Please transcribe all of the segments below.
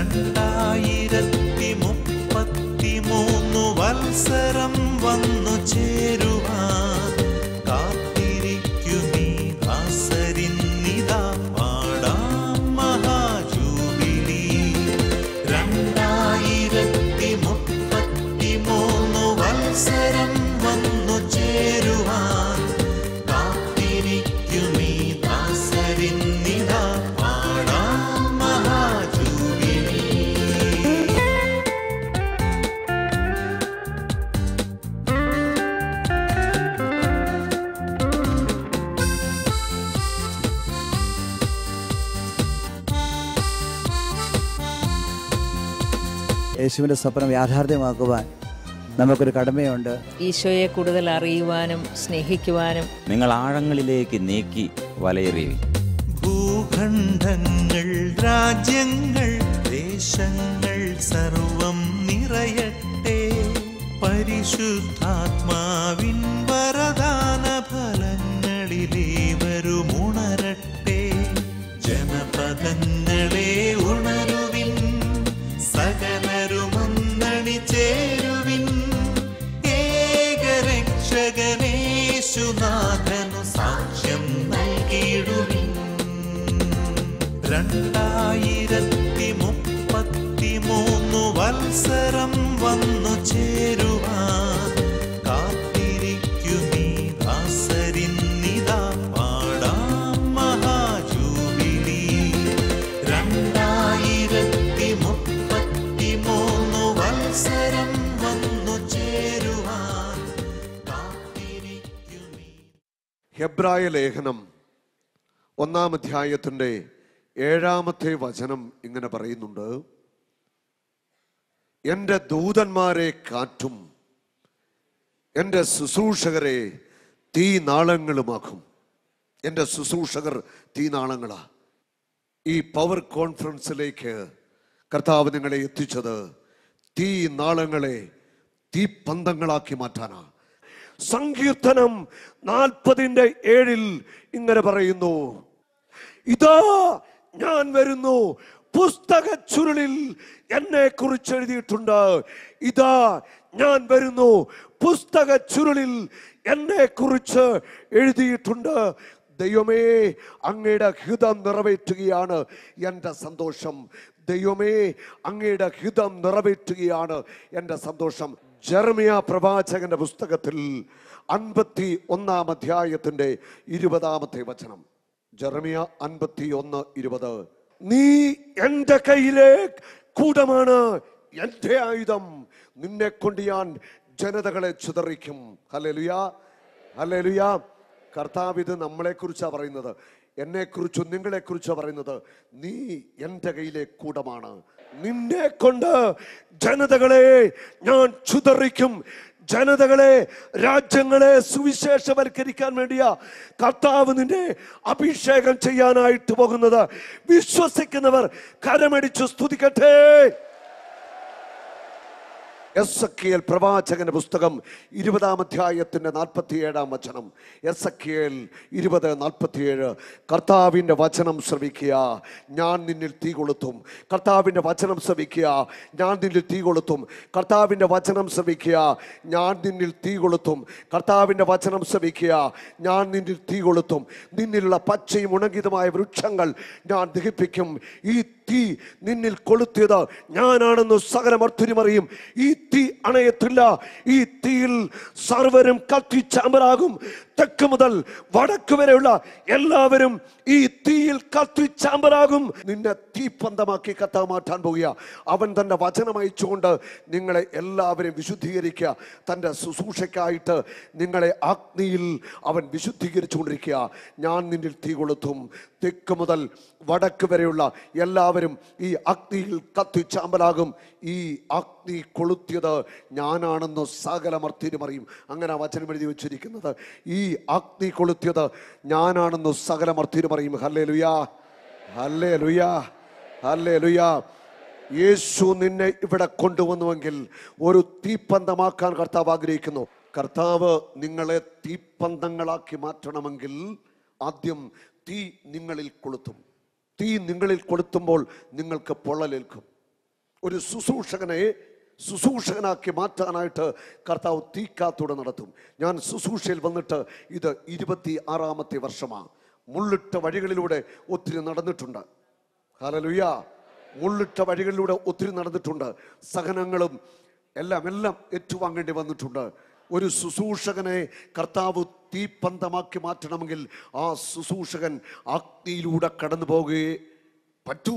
രണ്ടായിരത്തി മുപ്പത്തി മൂന്നു വത്സരം വന്നു ചേരുവാൻ യേശുവിൻ്റെ സ്വപ്നം യാഥാർത്ഥ്യമാക്കുവാൻ നമുക്കൊരു കടമയുണ്ട് ഈശോയെ കൂടുതൽ അറിയുവാനും സ്നേഹിക്കുവാനും നിങ്ങൾ ആഴങ്ങളിലേക്ക് നീക്കി വലയെറിയും ഭൂഖണ്ഡങ്ങൾ രാജ്യങ്ങൾ ദേശങ്ങൾ സർവം നിറയട്ടെ പരിശുദ്ധാത്മാവിൻ വരദാ കരം വന്നു കാത്തിരിക്കുമീ പാടാം ചേരുവാൻ ഹെബ്രായ ലേഖനം ഒന്നാം അധ്യായത്തിൻ്റെ ഏഴാമത്തെ വചനം ഇങ്ങനെ പറയുന്നുണ്ട് എൻ്റെ ദൂതന്മാരെ കാറ്റും എൻ്റെ ശുശ്രൂഷകരെ നാളങ്ങളുമാക്കും എൻ്റെ ശുശ്രൂഷകർ നാളങ്ങളാ ഈ പവർ കോൺഫറൻസിലേക്ക് കർത്താവ് നിങ്ങളെ എത്തിച്ചത് തീ നാളങ്ങളെ തീപ്പന്തങ്ങളാക്കി മാറ്റാനാ സങ്കീർത്തനം നാൽപ്പതിൻ്റെ ഏഴിൽ ഇങ്ങനെ പറയുന്നു ഇതാ ഞാൻ വരുന്നു പുസ്തക ചുരുളിൽ എന്നെ കുറിച്ച് എഴുതിയിട്ടുണ്ട് ഇതാ ഞാൻ വരുന്നു പുസ്തക ചുരുളിൽ എന്നെ കുറിച്ച് എഴുതിയിട്ടുണ്ട് ദൈവമേ അങ്ങയുടെ ഹിതം നിറവേറ്റുകയാണ് എൻ്റെ സന്തോഷം ദൈവമേ അങ്ങയുടെ ഹിതം നിറവേറ്റുകയാണ് എൻ്റെ സന്തോഷം ജെർമിയ പ്രവാചകന്റെ പുസ്തകത്തിൽ അൻപത്തി ഒന്നാം അധ്യായത്തിൻ്റെ ഇരുപതാമത്തെ വചനം ജെർമിയ അൻപത്തി ഒന്ന് ഇരുപത് നീ എന്റെ കയ്യിലെ കൂടമാണ് എന്റെ ആയുധം നിന്നെ കൊണ്ട് ഞാൻ ജനതകളെ ചിതറിക്കും ഹലലുയാ ഹലലുയാ കർത്താവ് ഇത് കുറിച്ചാ പറയുന്നത് നിങ്ങളെ നിങ്ങളെക്കുറിച്ചാണ് പറയുന്നത് നീ എന്റെ കയ്യിലെ കൂടമാണ് നിന്നെ കൊണ്ട് ജനതകളെ ഞാൻ ചുതറിക്കും ജനതകളെ രാജ്യങ്ങളെ സുവിശേഷവൽക്കരിക്കാൻ വേണ്ടിയ കർത്താവ് നിന്നെ അഭിഷേകം ചെയ്യാനായിട്ട് പോകുന്നത് വിശ്വസിക്കുന്നവർ കരമടിച്ചു സ്തുതിക്കട്ടെ എസ് എൽ പ്രവാചകന്റെ പുസ്തകം ഇരുപതാം അധ്യായത്തിൻ്റെ നാൽപ്പത്തിയേഴാം വചനം എസ് എൽ ഇരുപത് നാൽപ്പത്തിയേഴ് കർത്താവിൻ്റെ വചനം ശ്രവിക്കുക ഞാൻ നിന്നിൽ തീ കൊളുത്തും കർത്താവിൻ്റെ വചനം ശ്രവിക്കുക ഞാൻ നിന്നിൽ തീ കൊളുത്തും കർത്താവിൻ്റെ വചനം ശ്രവിക്കുക ഞാൻ നിന്നിൽ തീ കൊളുത്തും കർത്താവിൻ്റെ വചനം ശ്രവിക്കുക ഞാൻ നിന്നിൽ തീ കൊളുത്തും നിന്നിലുള്ള പച്ചയും ഉണങ്ങിയതുമായ വൃക്ഷങ്ങൾ ഞാൻ ദഹിപ്പിക്കും ഈ തീ നിന്നിൽ കൊളുത്തിയത് ഞാനാണെന്ന് സകലമർത്തിനുമറിയും ഈ തീ അണയത്തില്ല ഈ തീയിൽ സർവരും കത്തിച്ചാമ്പലാകും തെക്ക് മുതൽ വടക്ക് വരെയുള്ള എല്ലാവരും ഈ തീയിൽ കത്തി ചാമ്പരാകും നിന്നെ തീപ്പന്തമാക്കി കത്താൻ മാറ്റാൻ പോകുക അവൻ തന്റെ വചനം അയച്ചുകൊണ്ട് നിങ്ങളെ എല്ലാവരും വിശുദ്ധീകരിക്കുക തൻ്റെ ശുശ്രൂഷയ്ക്കായിട്ട് നിങ്ങളെ അഗ്നിയിൽ അവൻ വിശുദ്ധീകരിച്ചുകൊണ്ടിരിക്കുക ഞാൻ നിന്നിൽ തീ കൊളുത്തും തെക്ക് മുതൽ വടക്ക് വരെയുള്ള എല്ലാവരും ഈ അഗ്നിയിൽ കത്തി ചാമ്പലാകും ഈ അഗ്നി കൊളുത്തിയത് ഞാനാണെന്ന് സകലമർത്തിരുമറിയും അങ്ങനെ ആ അങ്ങനെ വചനം എഴുതി വെച്ചിരിക്കുന്നത് ഈ അഗ്നി കൊളുത്തിയത് ഞാനാണെന്ന് സകലമർ പറയും ഹല്ലേ ലുയാ ഹല്ലേ ലുയാ ഹല്ലേ ലുയാ യേശു നിന്നെ ഇവിടെ കൊണ്ടുവന്നുവെങ്കിൽ ഒരു തീപ്പന്തമാക്കാൻ കർത്താവ് ആഗ്രഹിക്കുന്നു കർത്താവ് നിങ്ങളെ തീപ്പന്തങ്ങളാക്കി മാറ്റണമെങ്കിൽ ആദ്യം തീ നിങ്ങളിൽ കൊളുത്തും തീ നിങ്ങളിൽ കൊളുത്തുമ്പോൾ നിങ്ങൾക്ക് പൊള്ളലേൽക്കും ഒരു ശുശ്രൂഷകനെ ശുശ്രൂഷകനാക്കി മാറ്റാനായിട്ട് കർത്താവ് തീക്കാത്തൂടെ നടത്തും ഞാൻ ശുശ്രൂഷയിൽ വന്നിട്ട് ഇത് ഇരുപത്തി ആറാമത്തെ വർഷമാണ് മുള്ളിട്ട വഴികളിലൂടെ ഒത്തിരി നടന്നിട്ടുണ്ട് ഹലലുയ മുള്ളിട്ട വഴികളിലൂടെ ഒത്തിരി നടന്നിട്ടുണ്ട് സഹനങ്ങളും എല്ലാം എല്ലാം ഏറ്റുവാങ്ങേണ്ടി വന്നിട്ടുണ്ട് ഒരു ശുശൂഷകനെ കർത്താവ് തീപ്പന്തമാക്കി മാറ്റണമെങ്കിൽ ആ ശുശൂഷകൻ അഗ്നിയിലൂടെ കടന്നു പോകുകയേ പറ്റൂ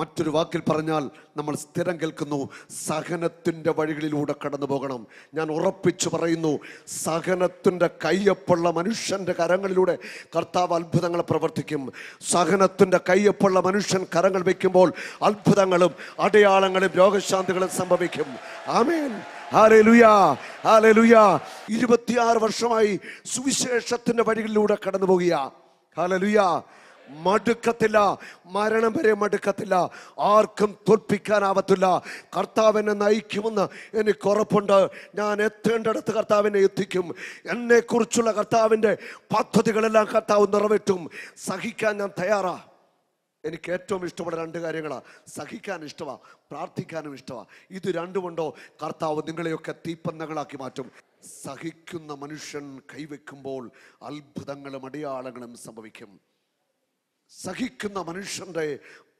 മറ്റൊരു വാക്കിൽ പറഞ്ഞാൽ നമ്മൾ സ്ഥിരം കേൾക്കുന്നു സഹനത്തിൻ്റെ വഴികളിലൂടെ കടന്നു പോകണം ഞാൻ ഉറപ്പിച്ചു പറയുന്നു സഹനത്തിൻ്റെ കയ്യപ്പുള്ള മനുഷ്യൻ്റെ കരങ്ങളിലൂടെ കർത്താവ് അത്ഭുതങ്ങൾ പ്രവർത്തിക്കും സഹനത്തിൻ്റെ കയ്യപ്പുള്ള മനുഷ്യൻ കരങ്ങൾ വയ്ക്കുമ്പോൾ അത്ഭുതങ്ങളും അടയാളങ്ങളും രോഗശാന്തികളും സംഭവിക്കും ആമേൻ ഇരുപത്തിയാറ് വർഷമായി സുവിശേഷത്തിന്റെ വഴികളിലൂടെ കടന്നു പോകുക ഹാലലുയാ മടുക്കത്തില്ല മരണം വരെ മടുക്കത്തില്ല ആർക്കും തോൽപ്പിക്കാനാവത്തില്ല എന്നെ നയിക്കുമെന്ന് എനിക്ക് ഉറപ്പുണ്ട് ഞാൻ എത്തേണ്ടടുത്ത് കർത്താവിനെ എത്തിക്കും എന്നെക്കുറിച്ചുള്ള കർത്താവിൻ്റെ പദ്ധതികളെല്ലാം കർത്താവ് നിറവേറ്റും സഹിക്കാൻ ഞാൻ തയ്യാറാ എനിക്ക് ഏറ്റവും ഇഷ്ടപ്പെട്ട രണ്ട് കാര്യങ്ങളാണ് സഹിക്കാൻ ഇഷ്ടമാണ് പ്രാർത്ഥിക്കാനും ഇഷ്ടമാണ് ഇത് രണ്ടുമുണ്ടോ കർത്താവ് നിങ്ങളെയൊക്കെ തീപ്പന്നങ്ങളാക്കി മാറ്റും സഹിക്കുന്ന മനുഷ്യൻ കൈവെക്കുമ്പോൾ അത്ഭുതങ്ങളും അടയാളങ്ങളും സംഭവിക്കും സഹിക്കുന്ന മനുഷ്യന്റെ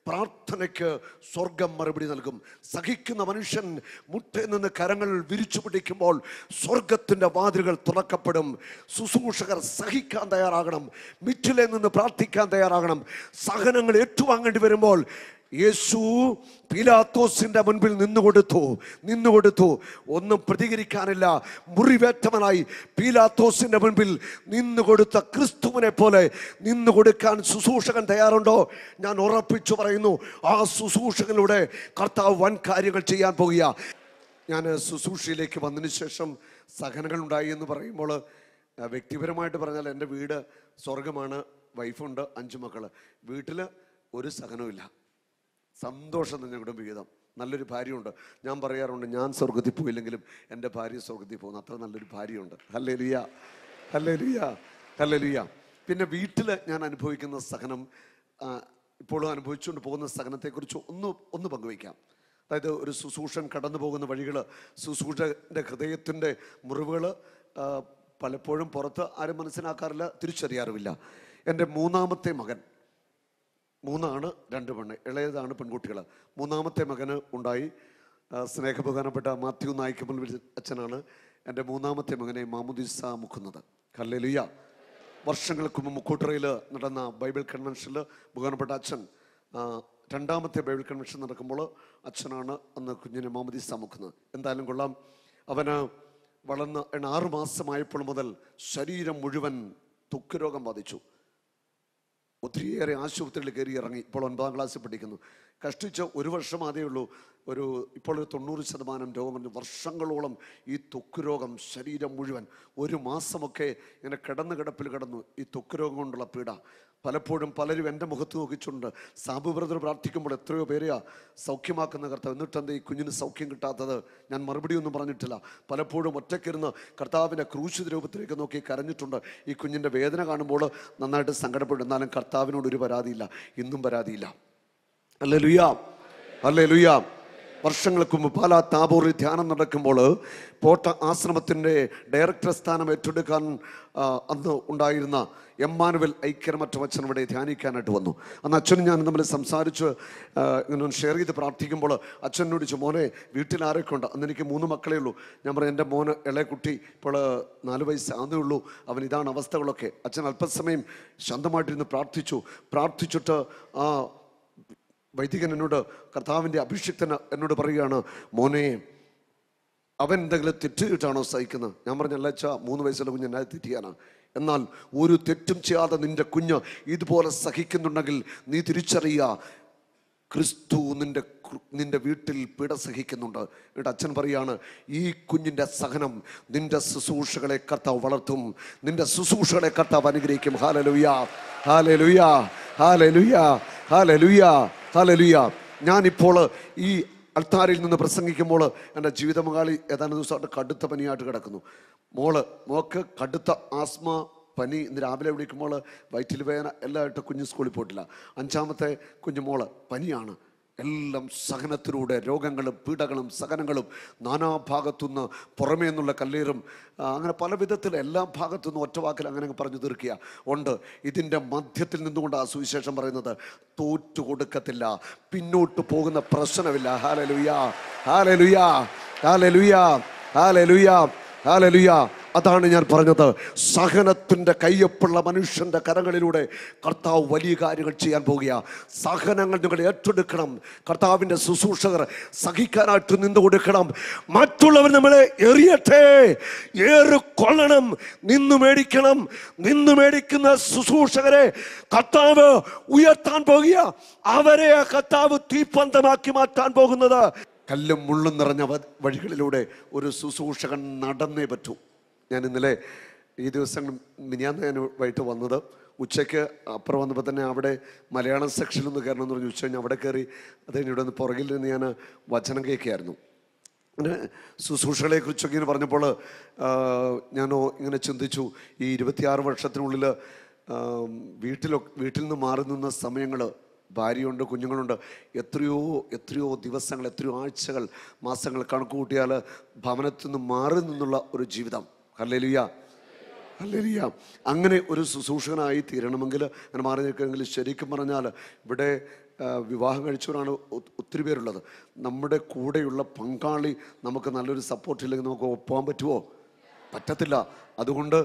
പ്രാർത്ഥനയ്ക്ക് സ്വർഗം മറുപടി നൽകും സഹിക്കുന്ന മനുഷ്യൻ മുട്ടയിൽ നിന്ന് കരങ്ങൾ വിരിച്ചു പിടിക്കുമ്പോൾ സ്വർഗത്തിൻ്റെ വാതിലുകൾ തുറക്കപ്പെടും ശുശ്രൂഷകർ സഹിക്കാൻ തയ്യാറാകണം മിറ്റിലെ നിന്ന് പ്രാർത്ഥിക്കാൻ തയ്യാറാകണം സഹനങ്ങൾ ഏറ്റുവാങ്ങേണ്ടി വരുമ്പോൾ യേശു പീലാത്തോസിന്റെ മുൻപിൽ നിന്നുകൊടുത്തു നിന്നുകൊടുത്തു ഒന്നും പ്രതികരിക്കാനില്ല മുറിവേറ്റവനായി പീലാത്തോസിന്റെ മുൻപിൽ നിന്നുകൊടുത്ത ക്രിസ്തുവിനെ പോലെ നിന്നുകൊടുക്കാൻ ശുശൂഷകൻ തയ്യാറുണ്ടോ ഞാൻ ഉറപ്പിച്ചു പറയുന്നു ആ ശുശൂഷകനിലൂടെ കർത്താവ് വൻ കാര്യങ്ങൾ ചെയ്യാൻ പോകുക ഞാൻ ശുശൂഷയിലേക്ക് വന്നതിന് ശേഷം സഹനങ്ങൾ ഉണ്ടായി എന്ന് പറയുമ്പോൾ വ്യക്തിപരമായിട്ട് പറഞ്ഞാൽ എൻ്റെ വീട് സ്വർഗമാണ് വൈഫുണ്ട് അഞ്ച് മക്കൾ വീട്ടിൽ ഒരു സഹനവും സന്തോഷം തന്നെ കുടുംബ ജീവിതം നല്ലൊരു ഭാര്യയുണ്ട് ഞാൻ പറയാറുണ്ട് ഞാൻ സ്വർഗത്തിൽ പോയില്ലെങ്കിലും എൻ്റെ ഭാര്യ സ്വർഗത്തിൽ പോകുന്നു അത്ര നല്ലൊരു ഭാര്യയുണ്ട് ഹല്ലേ ലിയ ഹല്ലേ ലിയ ഹല്ലേ ലിയ പിന്നെ വീട്ടിൽ ഞാൻ അനുഭവിക്കുന്ന സഹനം ഇപ്പോഴും അനുഭവിച്ചുകൊണ്ട് പോകുന്ന സഹനത്തെക്കുറിച്ച് ഒന്ന് ഒന്ന് പങ്കുവയ്ക്കാം അതായത് ഒരു സുസൂഷൻ കടന്നു പോകുന്ന വഴികൾ സുസൂഷൻ്റെ ഹൃദയത്തിൻ്റെ മുറിവുകൾ പലപ്പോഴും പുറത്ത് ആരും മനസ്സിലാക്കാറില്ല തിരിച്ചറിയാറുമില്ല എൻ്റെ മൂന്നാമത്തെ മകൻ മൂന്നാണ് രണ്ട് പെണ്ണ് ഇളയതാണ് പെൺകുട്ടികൾ മൂന്നാമത്തെ മകന് ഉണ്ടായി സ്നേഹപ്രധാനപ്പെട്ട മാത്യു നായിക്കമ്മൽ അച്ഛനാണ് എൻ്റെ മൂന്നാമത്തെ മകനെ മാമുദിസ മുക്കുന്നത് കല്ലലിയ വർഷങ്ങൾക്ക് മുമ്പ് മുക്കൂട്ടറയിൽ നടന്ന ബൈബിൾ കൺവെൻഷനിൽ ബഹുമാനപ്പെട്ട അച്ഛൻ രണ്ടാമത്തെ ബൈബിൾ കൺവെൻഷൻ നടക്കുമ്പോൾ അച്ഛനാണ് അന്ന് കുഞ്ഞിനെ മാമുദിസ മുക്കുന്നത് എന്തായാലും കൊള്ളാം അവന് വളർന്ന് ആറുമാസമായപ്പോൾ മുതൽ ശരീരം മുഴുവൻ ത്വക്ക് രോഗം ബാധിച്ചു ഒത്തിരിയേറെ ആശുപത്രിയിൽ കയറി ഇറങ്ങി ഇപ്പോൾ ഒൻപതാം ക്ലാസ്സിൽ പഠിക്കുന്നു കഷ്ടിച്ച ഒരു വർഷം അതേ ഉള്ളൂ ഒരു ഇപ്പോൾ ഒരു തൊണ്ണൂറ് ശതമാനം രോഗം വർഷങ്ങളോളം ഈ തൊക്ക് രോഗം ശരീരം മുഴുവൻ ഒരു മാസമൊക്കെ ഇങ്ങനെ കിടന്ന് കിടപ്പിൽ കിടന്നു ഈ തൊക്ക് രോഗം കൊണ്ടുള്ള പീഡ പലപ്പോഴും പലരും എൻ്റെ മുഖത്ത് നോക്കിച്ചുണ്ട് സാബു ബ്രദർ പ്രാർത്ഥിക്കുമ്പോൾ എത്രയോ പേരെയാ സൗഖ്യമാക്കുന്ന കർത്താവ് എന്നിട്ടെന്ത് ഈ കുഞ്ഞിന് സൗഖ്യം കിട്ടാത്തത് ഞാൻ മറുപടി ഒന്നും പറഞ്ഞിട്ടില്ല പലപ്പോഴും ഒറ്റക്കിരുന്ന് കർത്താവിൻ്റെ ക്രൂശിത രൂപത്തിലേക്ക് നോക്കി കരഞ്ഞിട്ടുണ്ട് ഈ കുഞ്ഞിൻ്റെ വേദന കാണുമ്പോൾ നന്നായിട്ട് സങ്കടപ്പെട്ടു എന്നാലും കർത്താവിനോട് ഒരു പരാതിയില്ല ഇന്നും പരാതിയില്ല അല്ലേ ലുയാം അല്ലേ ലുയാം വർഷങ്ങൾക്ക് മുമ്പ് പാലാ താബൂറിൽ ധ്യാനം നടക്കുമ്പോൾ പോട്ട ആശ്രമത്തിൻ്റെ ഡയറക്ടർ സ്ഥാനം ഏറ്റെടുക്കാൻ അന്ന് ഉണ്ടായിരുന്ന എമ്മാനുവൽ അച്ഛൻ ഇവിടെ ധ്യാനിക്കാനായിട്ട് വന്നു അന്ന് അച്ഛനും ഞാൻ തമ്മിൽ സംസാരിച്ച് ഇങ്ങനെ ഷെയർ ചെയ്ത് പ്രാർത്ഥിക്കുമ്പോൾ അച്ഛനോട് ചോദിച്ചു മോനെ വീട്ടിൽ ആരൊക്കെ ഉണ്ട് അന്ന് എനിക്ക് മൂന്ന് മക്കളേ ഉള്ളൂ ഞാൻ പറഞ്ഞു എൻ്റെ മോന് ഇളയ കുട്ടി ഇപ്പോൾ നാല് വയസ്സ് ആദ്യമേ ഉള്ളൂ അവൻ ഇതാണ് അവസ്ഥകളൊക്കെ അച്ഛൻ അല്പസമയം ശാന്തമായിട്ടിരുന്ന് പ്രാർത്ഥിച്ചു പ്രാർത്ഥിച്ചിട്ട് ആ വൈദികൻ എന്നോട് കർത്താവിൻ്റെ അഭിഷിക്തൻ എന്നോട് പറയുകയാണ് മോനെ അവൻ എന്തെങ്കിലും തെറ്റ് ചെയ്തിട്ടാണോ സഹിക്കുന്നത് ഞാൻ പറഞ്ഞല്ല വെച്ചാൽ മൂന്ന് വയസ്സുള്ള കുഞ്ഞ് എന്നാൽ തെറ്റിയാണ് എന്നാൽ ഒരു തെറ്റും ചെയ്യാതെ നിന്റെ കുഞ്ഞ് ഇതുപോലെ സഹിക്കുന്നുണ്ടെങ്കിൽ നീ തിരിച്ചറിയ ക്രിസ്തു നിൻ്റെ നിൻ്റെ വീട്ടിൽ പിട സഹിക്കുന്നുണ്ട് എന്നിട്ട് അച്ഛൻ പറയാണ് ഈ കുഞ്ഞിൻ്റെ സഹനം നിൻ്റെ ശുശ്രൂഷകളെ കർത്താവ് വളർത്തും നിൻ്റെ ശുശ്രൂഷകളെ കർത്താവ് അനുഗ്രഹിക്കും hallelujah hallelujah hallelujah hallelujah hallelujah ഞാനിപ്പോൾ ഈ അൾത്താരിൽ നിന്ന് പ്രസംഗിക്കുമ്പോൾ എൻ്റെ ജീവിത ഏതാനും ദിവസമായിട്ട് കടുത്ത പനിയായിട്ട് കിടക്കുന്നു മോള് മോക്ക് കടുത്ത ആസ്മ പനി ഇന്ന് രാവിലെ വിളിക്കുമ്പോൾ വയറ്റിൽ വേദന എല്ലാമായിട്ട് കുഞ്ഞ് സ്കൂളിൽ പോയിട്ടില്ല അഞ്ചാമത്തെ കുഞ്ഞു മോള് പനിയാണ് എല്ലാം സഹനത്തിലൂടെ രോഗങ്ങളും പീഡകളും സഹനങ്ങളും നാനാഭാഗത്തുനിന്ന് പുറമേ നിന്നുള്ള കല്ലീറും അങ്ങനെ പല വിധത്തിൽ എല്ലാ ഭാഗത്തുനിന്നും ഒറ്റവാക്കിൽ അങ്ങനെ പറഞ്ഞു തീർക്കുക ഉണ്ട് ഇതിൻ്റെ മധ്യത്തിൽ നിന്നുകൊണ്ട് ആ സുവിശേഷം പറയുന്നത് തോറ്റു കൊടുക്കത്തില്ല പിന്നോട്ട് പോകുന്ന പ്രശ്നമില്ല hallelujah hallelujah hallelujah hallelujah hallelujah അതാണ് ഞാൻ പറഞ്ഞത് സഹനത്തിൻ്റെ കയ്യൊപ്പുള്ള മനുഷ്യൻ്റെ കരങ്ങളിലൂടെ കർത്താവ് വലിയ കാര്യങ്ങൾ ചെയ്യാൻ പോകുക സഹനങ്ങൾ നിങ്ങൾ ഏറ്റെടുക്കണം കർത്താവിൻ്റെ ശുശ്രൂഷകർ സഹിക്കാനായിട്ട് നിന്ന് കൊടുക്കണം മറ്റുള്ളവർ നമ്മളെ എറിയട്ടെ കൊള്ളണം നിന്ന് മേടിക്കണം നിന്ന് മേടിക്കുന്ന ശുശ്രൂഷകരെ കർത്താവ് ഉയർത്താൻ പോകുക അവരെ ആ കർത്താവ് തീപ്പന്തമാക്കി മാറ്റാൻ പോകുന്നത് കല്ലും മുള്ളും നിറഞ്ഞ വഴികളിലൂടെ ഒരു ശുശ്രൂഷകൻ നടന്നേ പറ്റൂ ഞാൻ ഇന്നലെ ഈ ദിവസം മിനിയാന്ന് ഞാൻ വൈകിട്ട് വന്നത് ഉച്ചയ്ക്ക് അപ്പുറം വന്നപ്പോൾ തന്നെ അവിടെ മലയാളം സെക്ഷനിൽ ഒന്ന് കയറണം എന്ന് പറഞ്ഞു ഉച്ച കഴിഞ്ഞ് അവിടെ കയറി അത് ഇവിടെ നിന്ന് പുറകിൽ നിന്ന് ഞാൻ വചനം കേൾക്കുകയായിരുന്നു അങ്ങനെ ശുശ്രൂഷകളെക്കുറിച്ചൊക്കെ ഇങ്ങനെ പറഞ്ഞപ്പോൾ ഞാനോ ഇങ്ങനെ ചിന്തിച്ചു ഈ ഇരുപത്തിയാറ് വർഷത്തിനുള്ളിൽ വീട്ടിലൊക്കെ വീട്ടിൽ നിന്ന് മാറി നിന്ന സമയങ്ങൾ ഭാര്യയുണ്ട് കുഞ്ഞുങ്ങളുണ്ട് എത്രയോ എത്രയോ ദിവസങ്ങൾ എത്രയോ ആഴ്ചകൾ മാസങ്ങൾ കണക്ക് കൂട്ടിയാൽ ഭവനത്തിൽ നിന്ന് മാറി നിന്നുള്ള ഒരു ജീവിതം ഹല്ലേലുയ ഹല്ലേലുയ അങ്ങനെ ഒരു ശുശ്രൂഷകനായി തീരണമെങ്കിൽ അങ്ങനെ മാറി നിൽക്കുമെങ്കിൽ ശരിക്കും പറഞ്ഞാൽ ഇവിടെ വിവാഹം കഴിച്ചവരാണ് ഒത്തിരി പേരുള്ളത് നമ്മുടെ കൂടെയുള്ള പങ്കാളി നമുക്ക് നല്ലൊരു സപ്പോർട്ട് ഇല്ലെങ്കിൽ നമുക്ക് ഒപ്പാൻ പറ്റുമോ പറ്റത്തില്ല അതുകൊണ്ട്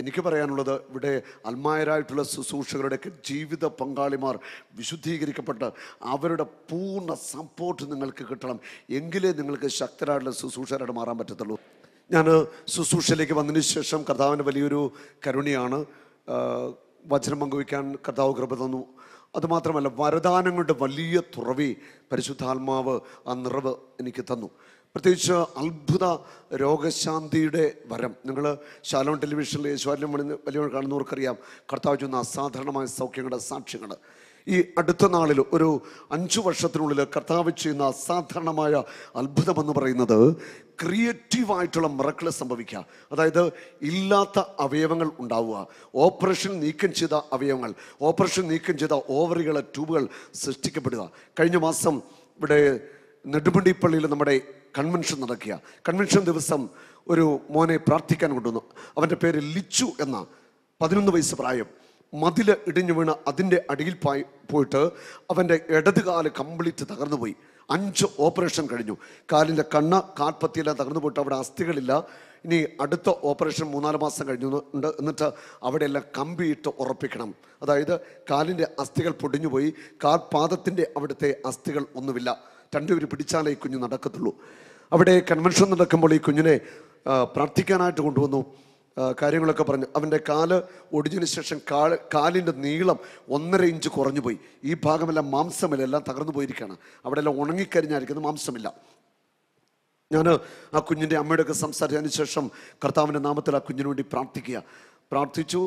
എനിക്ക് പറയാനുള്ളത് ഇവിടെ അൽമായരായിട്ടുള്ള ശുശ്രൂഷകരുടെയൊക്കെ ജീവിത പങ്കാളിമാർ വിശുദ്ധീകരിക്കപ്പെട്ട് അവരുടെ പൂർണ്ണ സപ്പോർട്ട് നിങ്ങൾക്ക് കിട്ടണം എങ്കിലേ നിങ്ങൾക്ക് ശക്തരായിട്ടുള്ള ശുശ്രൂഷകരായിട്ട് മാറാൻ പറ്റത്തുള്ളൂ ഞാൻ ശുശ്രൂഷയിലേക്ക് വന്നതിന് ശേഷം കർത്താവിൻ്റെ വലിയൊരു കരുണിയാണ് വചനം പങ്കുവയ്ക്കാൻ കർത്താവ് കൃപ തന്നു അതുമാത്രമല്ല വരദാനങ്ങളുടെ വലിയ തുറവി പരിശുദ്ധാത്മാവ് ആ നിറവ് എനിക്ക് തന്നു പ്രത്യേകിച്ച് അത്ഭുത രോഗശാന്തിയുടെ വരം നിങ്ങൾ ശാലോൺ ടെലിവിഷനിൽ യേശുവാലും വലിയ കാണുന്നവർക്കറിയാം കർത്താവ് ചെന്ന അസാധാരണമായ സൗഖ്യങ്ങളുടെ സാക്ഷ്യങ്ങൾ ഈ അടുത്ത നാളിൽ ഒരു അഞ്ചു വർഷത്തിനുള്ളിൽ കർത്താവ് ചെയ്യുന്ന അസാധാരണമായ അത്ഭുതമെന്ന് പറയുന്നത് ക്രിയേറ്റീവായിട്ടുള്ള മിറക്കിൾ സംഭവിക്കുക അതായത് ഇല്ലാത്ത അവയവങ്ങൾ ഉണ്ടാവുക ഓപ്പറേഷൻ നീക്കം ചെയ്ത അവയവങ്ങൾ ഓപ്പറേഷൻ നീക്കം ചെയ്ത ഓവറുകൾ ട്യൂബുകൾ സൃഷ്ടിക്കപ്പെടുക കഴിഞ്ഞ മാസം ഇവിടെ നെടുമുണ്ടിപ്പള്ളിയിൽ നമ്മുടെ കൺവെൻഷൻ നടക്കുക കൺവെൻഷൻ ദിവസം ഒരു മോനെ പ്രാർത്ഥിക്കാൻ കൊണ്ടുവന്നു അവൻ്റെ പേര് ലിച്ചു എന്ന പതിനൊന്ന് വയസ്സ് പ്രായം മതിൽ ഇടിഞ്ഞു വീണ് അതിൻ്റെ അടിയിൽ പോയിട്ട് അവൻ്റെ ഇടത് കാല് കംപ്ലീറ്റ് പോയി അഞ്ച് ഓപ്പറേഷൻ കഴിഞ്ഞു കാലിൻ്റെ കണ്ണ് കാൽപ്പത്തിയെല്ലാം തകർന്നു പോയിട്ട് അവിടെ അസ്ഥികളില്ല ഇനി അടുത്ത ഓപ്പറേഷൻ മൂന്നാല് മാസം കഴിഞ്ഞു ഉണ്ട് എന്നിട്ട് അവിടെയെല്ലാം കമ്പിയിട്ട് ഉറപ്പിക്കണം അതായത് കാലിൻ്റെ അസ്ഥികൾ പൊടിഞ്ഞു പോയി കാൽപാദത്തിൻ്റെ അവിടുത്തെ അസ്ഥികൾ ഒന്നുമില്ല രണ്ടുപേർ പിടിച്ചാലേ കുഞ്ഞു കുഞ്ഞ് നടക്കത്തുള്ളൂ അവിടെ കൺവെൻഷൻ നടക്കുമ്പോൾ ഈ കുഞ്ഞിനെ പ്രാർത്ഥിക്കാനായിട്ട് കൊണ്ടുവന്നു കാര്യങ്ങളൊക്കെ പറഞ്ഞു അവൻ്റെ കാല് ഒടിഞ്ഞതിന് ശേഷം കാൽ കാലിൻ്റെ നീളം ഒന്നര ഇഞ്ച് കുറഞ്ഞു പോയി ഈ ഭാഗമെല്ലാം മാംസമില്ല എല്ലാം തകർന്നു പോയിരിക്കുകയാണ് എല്ലാം ഉണങ്ങിക്കരിഞ്ഞായിരിക്കുന്നത് മാംസമില്ല ഞാൻ ആ കുഞ്ഞിൻ്റെ അമ്മയോടൊക്കെ സംസാരിച്ചതിന് ശേഷം കർത്താവിൻ്റെ നാമത്തിൽ ആ കുഞ്ഞിനു വേണ്ടി പ്രാർത്ഥിക്കുക പ്രാർത്ഥിച്ചു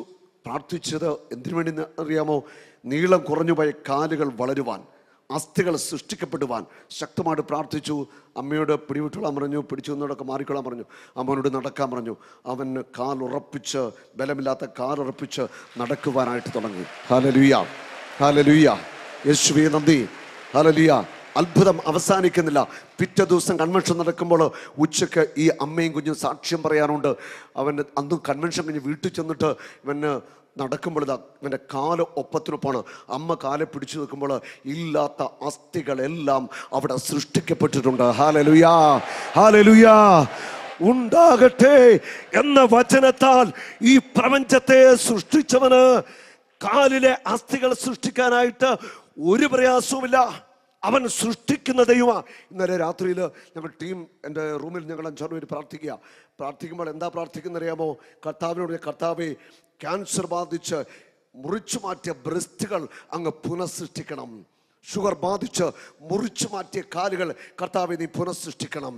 പ്രാർത്ഥിച്ചത് എന്തിനു വേണ്ടി അറിയാമോ നീളം കുറഞ്ഞു പോയ കാലുകൾ വളരുവാൻ അസ്ഥികൾ സൃഷ്ടിക്കപ്പെടുവാൻ ശക്തമായിട്ട് പ്രാർത്ഥിച്ചു അമ്മയോട് പിടിവിട്ടോളാൻ പറഞ്ഞു പിടിച്ചു നിന്നോടൊക്കെ മാറിക്കൊള്ളാൻ പറഞ്ഞു അമ്മനോട് നടക്കാൻ പറഞ്ഞു അവൻ ഉറപ്പിച്ച് ബലമില്ലാത്ത കാൽ ഉറപ്പിച്ച് നടക്കുവാനായിട്ട് തുടങ്ങി ഹാലലുയ ഹാലലുയ യേശുവി നന്ദി ഹാലലുയ അത്ഭുതം അവസാനിക്കുന്നില്ല പിറ്റേ ദിവസം കൺവെൻഷൻ നടക്കുമ്പോൾ ഉച്ചയ്ക്ക് ഈ അമ്മയും കുഞ്ഞും സാക്ഷ്യം പറയാനുണ്ട് അവൻ അന്നും കൺവെൻഷൻ കഴിഞ്ഞ് വീട്ടിൽ ചെന്നിട്ട് ഇവന് നടക്കുമ്പോൾ ഇതാ ഇവൻ്റെ കാല് ഒപ്പത്തിനൊപ്പമാണ് അമ്മ കാലെ പിടിച്ചു നിൽക്കുമ്പോൾ ഇല്ലാത്ത അസ്ഥികളെല്ലാം അവിടെ സൃഷ്ടിക്കപ്പെട്ടിട്ടുണ്ട് ഹാലലുയാ ഹാലലുയാ ഉണ്ടാകട്ടെ എന്ന വചനത്താൽ ഈ പ്രപഞ്ചത്തെ സൃഷ്ടിച്ചവന് കാലിലെ അസ്ഥികൾ സൃഷ്ടിക്കാനായിട്ട് ഒരു പ്രയാസവുമില്ല അവൻ സൃഷ്ടിക്കുന്ന ദൈവമാണ് ഇന്നലെ രാത്രിയിൽ ഞങ്ങൾ ടീം എൻ്റെ റൂമിൽ ഞങ്ങൾ അഞ്ചാറ് പേര് പ്രാർത്ഥിക്കുക പ്രാർത്ഥിക്കുമ്പോൾ എന്താ പ്രാർത്ഥിക്കുന്നറിയാമോ കർത്താവിനോട് കർത്താവേ ക്യാൻസർ ബാധിച്ച് മുറിച്ചു മാറ്റിയ ബ്രസ്റ്റുകൾ അങ്ങ് പുനഃസൃഷ്ടിക്കണം ഷുഗർ ബാധിച്ച് മുറിച്ചു മാറ്റിയ കാലുകൾ കർത്താവെ നീ പുനഃസൃഷ്ടിക്കണം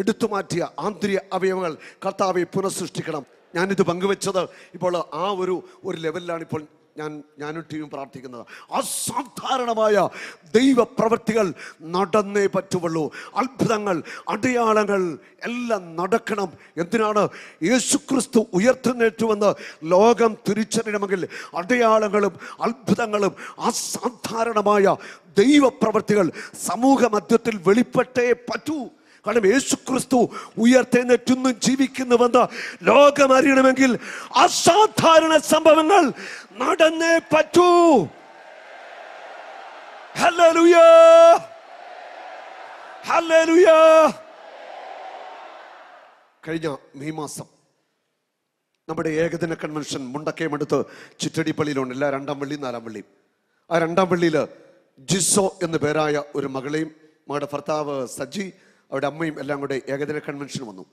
എടുത്തു മാറ്റിയ ആന്തരിക അവയവങ്ങൾ കർത്താവെ പുനഃസൃഷ്ടിക്കണം ഞാനിത് പങ്കുവെച്ചത് ഇപ്പോൾ ആ ഒരു ഒരു ലെവലിലാണ് ഇപ്പോൾ ഞാൻ ഞാനും ടീമും പ്രാർത്ഥിക്കുന്നത് അസാധാരണമായ ദൈവപ്രവൃത്തികൾ നടന്നേ പറ്റുള്ളൂ അത്ഭുതങ്ങൾ അടയാളങ്ങൾ എല്ലാം നടക്കണം എന്തിനാണ് യേശുക്രിസ്തു ഉയർത്തുന്നേറ്റുവെന്ന് ലോകം തിരിച്ചറിയണമെങ്കിൽ അടയാളങ്ങളും അത്ഭുതങ്ങളും അസാധാരണമായ ദൈവപ്രവൃത്തികൾ സമൂഹ മധ്യത്തിൽ വെളിപ്പെട്ടേ പറ്റൂ കാരണം യേശു ക്രിസ്തു ഉയർത്തെഴുന്നേറ്റൊന്നും ജീവിക്കുന്നുവെന്ന് ലോകം അറിയണമെങ്കിൽ അസാധാരണ സംഭവങ്ങൾ നടന്നേ പറ്റൂ കഴിഞ്ഞ മെയ് മാസം നമ്മുടെ ഏകദിന കൺവെൻഷൻ മുണ്ടക്കയമെടുത്ത് പള്ളിയിലുണ്ട് എല്ലാ രണ്ടാം പള്ളിയും നാലാം പള്ളിയും ആ രണ്ടാം പള്ളിയിൽ ജിസോ എന്ന പേരായ ഒരു മകളെയും മകളുടെ ഭർത്താവ് സജി അവരുടെ അമ്മയും എല്ലാം കൂടെ ഏകദിന കൺവെൻഷൻ വന്നു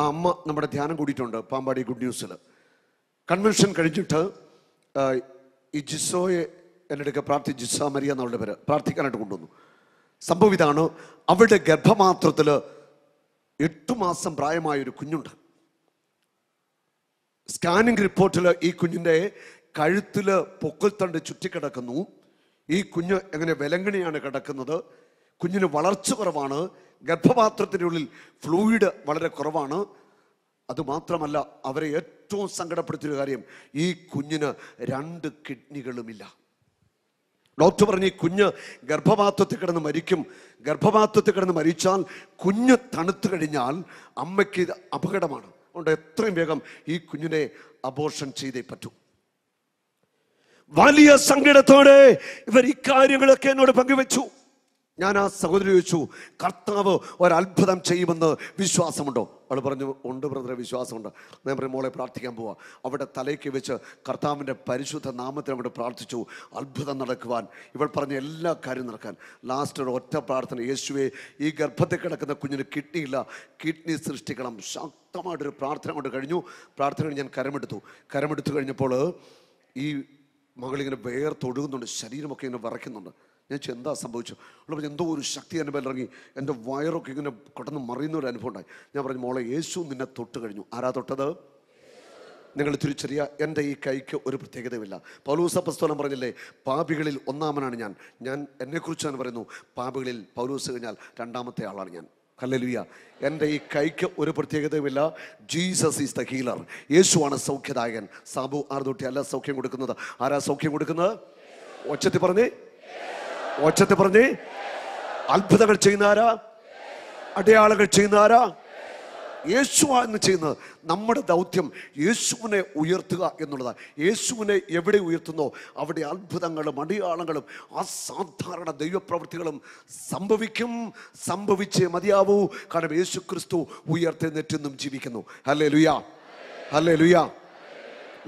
ആ അമ്മ നമ്മുടെ ധ്യാനം കൂടിയിട്ടുണ്ട് പാമ്പാടി ഗുഡ് ന്യൂസിൽ കൺവെൻഷൻ കഴിഞ്ഞിട്ട് ഈ ജിസോയെ എൻ്റെ അടുക്ക പ്രാർത്ഥി ജിസ മരിയ എന്നുള്ള പേര് പ്രാർത്ഥിക്കാനായിട്ട് കൊണ്ടുവന്നു സംഭവം ഇതാണ് അവരുടെ ഗർഭമാത്രത്തിൽ എട്ട് മാസം പ്രായമായൊരു കുഞ്ഞുണ്ട് സ്കാനിങ് റിപ്പോർട്ടിൽ ഈ കുഞ്ഞിൻ്റെ കഴുത്തിൽ പൊക്കൽത്തണ്ട് ചുറ്റിക്കിടക്കുന്നു ഈ കുഞ്ഞ് എങ്ങനെ വിലങ്ങണിയാണ് കിടക്കുന്നത് കുഞ്ഞിന് വളർച്ച കുറവാണ് ഗർഭപാത്രത്തിൻ്റെ ഉള്ളിൽ ഫ്ലൂയിഡ് വളരെ കുറവാണ് അതുമാത്രമല്ല അവരെ ഏറ്റവും സങ്കടപ്പെടുത്തിയൊരു കാര്യം ഈ കുഞ്ഞിന് രണ്ട് കിഡ്നികളുമില്ല ഡോക്ടർ പറഞ്ഞു ഈ കുഞ്ഞ് ഗർഭപാത്രത്തിൽ കിടന്ന് മരിക്കും ഗർഭപാത്രത്തിൽ കിടന്ന് മരിച്ചാൽ കുഞ്ഞ് തണുത്തു കഴിഞ്ഞാൽ അമ്മയ്ക്ക് ഇത് അപകടമാണ് അതുകൊണ്ട് എത്രയും വേഗം ഈ കുഞ്ഞിനെ അബോർഷൻ ചെയ്തേ പറ്റൂ വലിയ സങ്കടത്തോടെ ഇവർ ഇക്കാര്യങ്ങളൊക്കെ എന്നോട് പങ്കുവെച്ചു ഞാൻ ആ സഹോദരി ചോദിച്ചു കർത്താവ് ഒരത്ഭുതം ചെയ്യുമെന്ന് വിശ്വാസമുണ്ടോ അവൾ പറഞ്ഞു ഉണ്ട് ബ്രദറെ വിശ്വാസമുണ്ട് ഞാൻ പറയും മോളെ പ്രാർത്ഥിക്കാൻ പോവാ അവിടെ തലയ്ക്ക് വെച്ച് കർത്താവിൻ്റെ പരിശുദ്ധ നാമത്തിൽ അവിടെ പ്രാർത്ഥിച്ചു അത്ഭുതം നടക്കുവാൻ ഇവൾ പറഞ്ഞ എല്ലാ കാര്യം നടക്കാൻ ലാസ്റ്റ് ഒരു ഒറ്റ പ്രാർത്ഥന യേശുവെ ഈ ഗർഭത്തിൽ കിടക്കുന്ന കുഞ്ഞിന് കിഡ്നിയില്ല കിഡ്നി സൃഷ്ടിക്കണം ശക്തമായിട്ടൊരു പ്രാർത്ഥന കൊണ്ട് കഴിഞ്ഞു പ്രാർത്ഥന ഞാൻ കരമെടുത്തു കരമെടുത്തു കഴിഞ്ഞപ്പോൾ ഈ മകളിങ്ങനെ വേർത്തൊഴുകുന്നുണ്ട് ശരീരമൊക്കെ ഇങ്ങനെ വിറയ്ക്കുന്നുണ്ട് ഞാൻ എന്താ സംഭവിച്ചു ഉള്ളപ്പോൾ എന്തോ ഒരു ശക്തി എൻ്റെ മേലിറങ്ങി എൻ്റെ വയറൊക്കെ ഇങ്ങനെ കിടന്ന് മറിയുന്ന ഒരു അനുഭവം ഉണ്ടായി ഞാൻ പറഞ്ഞു മോളെ യേശു നിന്നെ തൊട്ട് കഴിഞ്ഞു ആരാ തൊട്ടത് നിങ്ങൾ തിരിച്ചറിയുക എൻ്റെ ഈ കൈക്ക് ഒരു പ്രത്യേകതയുമില്ല പൗലൂസ പ്രസ്തോലം പറഞ്ഞില്ലേ പാപികളിൽ ഒന്നാമനാണ് ഞാൻ ഞാൻ എന്നെക്കുറിച്ച് ഞാൻ പറയുന്നു പാപികളിൽ പൗലൂസ് കഴിഞ്ഞാൽ രണ്ടാമത്തെ ആളാണ് ഞാൻ കല്ലലിയ എൻ്റെ ഈ കൈക്ക് ഒരു പ്രത്യേകതയുമില്ല ജീസസ് ഈസ് ദ ഹീലർ യേശുവാണ് സൗഖ്യദായകൻ സാബു ആർദോട്ടി അല്ല സൗഖ്യം കൊടുക്കുന്നത് ആരാ സൗഖ്യം കൊടുക്കുന്നത് ഒച്ചത്തി പറഞ്ഞേ ഒച്ചത്തെ പറഞ്ഞ് അത്ഭുതങ്ങൾ ചെയ്യുന്ന ആരാ അടയാളകൾ ചെയ്യുന്ന ആരാ യേശു എന്ന് ചെയ്യുന്നത് നമ്മുടെ ദൗത്യം യേശുവിനെ ഉയർത്തുക എന്നുള്ളതാണ് യേശുവിനെ എവിടെ ഉയർത്തുന്നോ അവിടെ അത്ഭുതങ്ങളും അടയാളങ്ങളും അസാധാരണ ദൈവപ്രവൃത്തികളും സംഭവിക്കും സംഭവിച്ചേ മതിയാവൂ കാരണം യേശു ക്രിസ്തു നെറ്റെന്നും ജീവിക്കുന്നു അല്ലേ ലുയാ അല്ലേ ലുയാ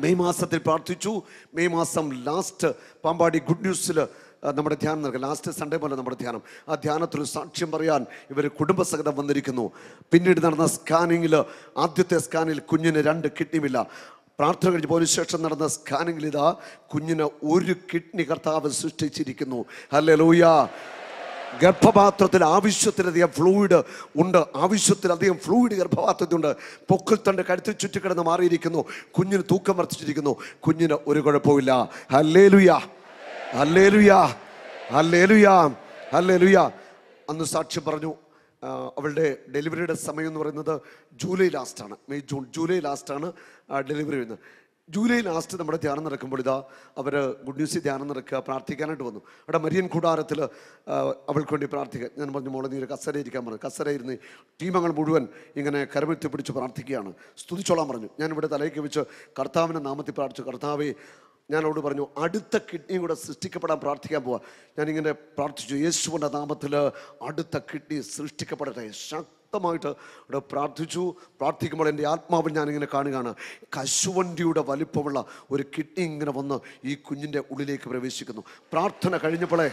മെയ് മാസത്തിൽ പ്രാർത്ഥിച്ചു മെയ് മാസം ലാസ്റ്റ് പാമ്പാടി ഗുഡ് ന്യൂസിൽ നമ്മുടെ ധ്യാനം നൽകാം ലാസ്റ്റ് സൺഡേ പോലെ നമ്മുടെ ധ്യാനം ആ ധ്യാനത്തിൽ സാക്ഷ്യം പറയാൻ ഇവർ കുടുംബസഹിതം വന്നിരിക്കുന്നു പിന്നീട് നടന്ന സ്കാനിങ്ങിൽ ആദ്യത്തെ സ്കാനിൽ കുഞ്ഞിന് രണ്ട് കിഡ്നിയുമില്ല പ്രാർത്ഥന കഴിഞ്ഞ് പോയതിനു ശേഷം നടന്ന സ്കാനിങ്ങിൽ ഇതാ കുഞ്ഞിന് ഒരു കിഡ്നി കർത്താവ് സൃഷ്ടിച്ചിരിക്കുന്നു അല്ലേ ലൂയ ഗർഭപാത്രത്തിൽ ആവശ്യത്തിലധികം ഫ്ലൂയിഡ് ഉണ്ട് ആവശ്യത്തിലധികം ഫ്ലൂയിഡ് ഗർഭപാത്രത്തിലുണ്ട് തണ്ട് കഴുത്തിൽ ചുറ്റിക്കിടന്ന് മാറിയിരിക്കുന്നു കുഞ്ഞിന് തൂക്കം വർദ്ധിച്ചിരിക്കുന്നു കുഞ്ഞിന് ഒരു കുഴപ്പമില്ല അല്ലേ ലുയാ അന്ന് സാക്ഷി പറഞ്ഞു അവളുടെ ഡെലിവറിയുടെ സമയം എന്ന് പറയുന്നത് ജൂലൈ ലാസ്റ്റാണ് മെയ് ജൂൺ ജൂലൈ ലാസ്റ്റാണ് ഡെലിവറി വരുന്നത് ജൂലൈ ലാസ്റ്റ് നമ്മുടെ ധ്യാനം നടക്കുമ്പോൾ ഇതാ അവർ ഗുഡ് ന്യൂസ് ധ്യാനം നടക്കുക പ്രാർത്ഥിക്കാനായിട്ട് വന്നു അവിടെ മരിയൻ കൂടാരത്തിൽ അവൾക്ക് വേണ്ടി പ്രാർത്ഥിക്കാൻ ഞാൻ പറഞ്ഞു മോളെ നീ കസര ഇരിക്കാൻ പറഞ്ഞു കസര ഇരുന്ന് ടീമങ്ങൾ മുഴുവൻ ഇങ്ങനെ കരമെത്തി പിടിച്ച് പ്രാർത്ഥിക്കുകയാണ് സ്തുതിച്ചോളാൻ പറഞ്ഞു ഞാൻ ഇവിടെ തലയ്ക്ക് വെച്ച് കർത്താവിൻ്റെ നാമത്തിൽ പ്രാർത്ഥിച്ചു കർത്താവെ ഞാൻ പറഞ്ഞു അടുത്ത കിഡ്നിയും കൂടെ സൃഷ്ടിക്കപ്പെടാൻ പ്രാർത്ഥിക്കാൻ പോവാ ഞാനിങ്ങനെ പ്രാർത്ഥിച്ചു യേശുവിൻ്റെ നാമത്തിൽ അടുത്ത കിഡ്നി സൃഷ്ടിക്കപ്പെടട്ടെ ശക്തമായിട്ട് ഇവിടെ പ്രാർത്ഥിച്ചു പ്രാർത്ഥിക്കുമ്പോൾ എൻ്റെ ആത്മാവിൽ ഞാനിങ്ങനെ കാണുകയാണ് കശുവണ്ടിയുടെ വലിപ്പമുള്ള ഒരു കിഡ്നി ഇങ്ങനെ വന്ന് ഈ കുഞ്ഞിൻ്റെ ഉള്ളിലേക്ക് പ്രവേശിക്കുന്നു പ്രാർത്ഥന കഴിഞ്ഞപ്പോളെ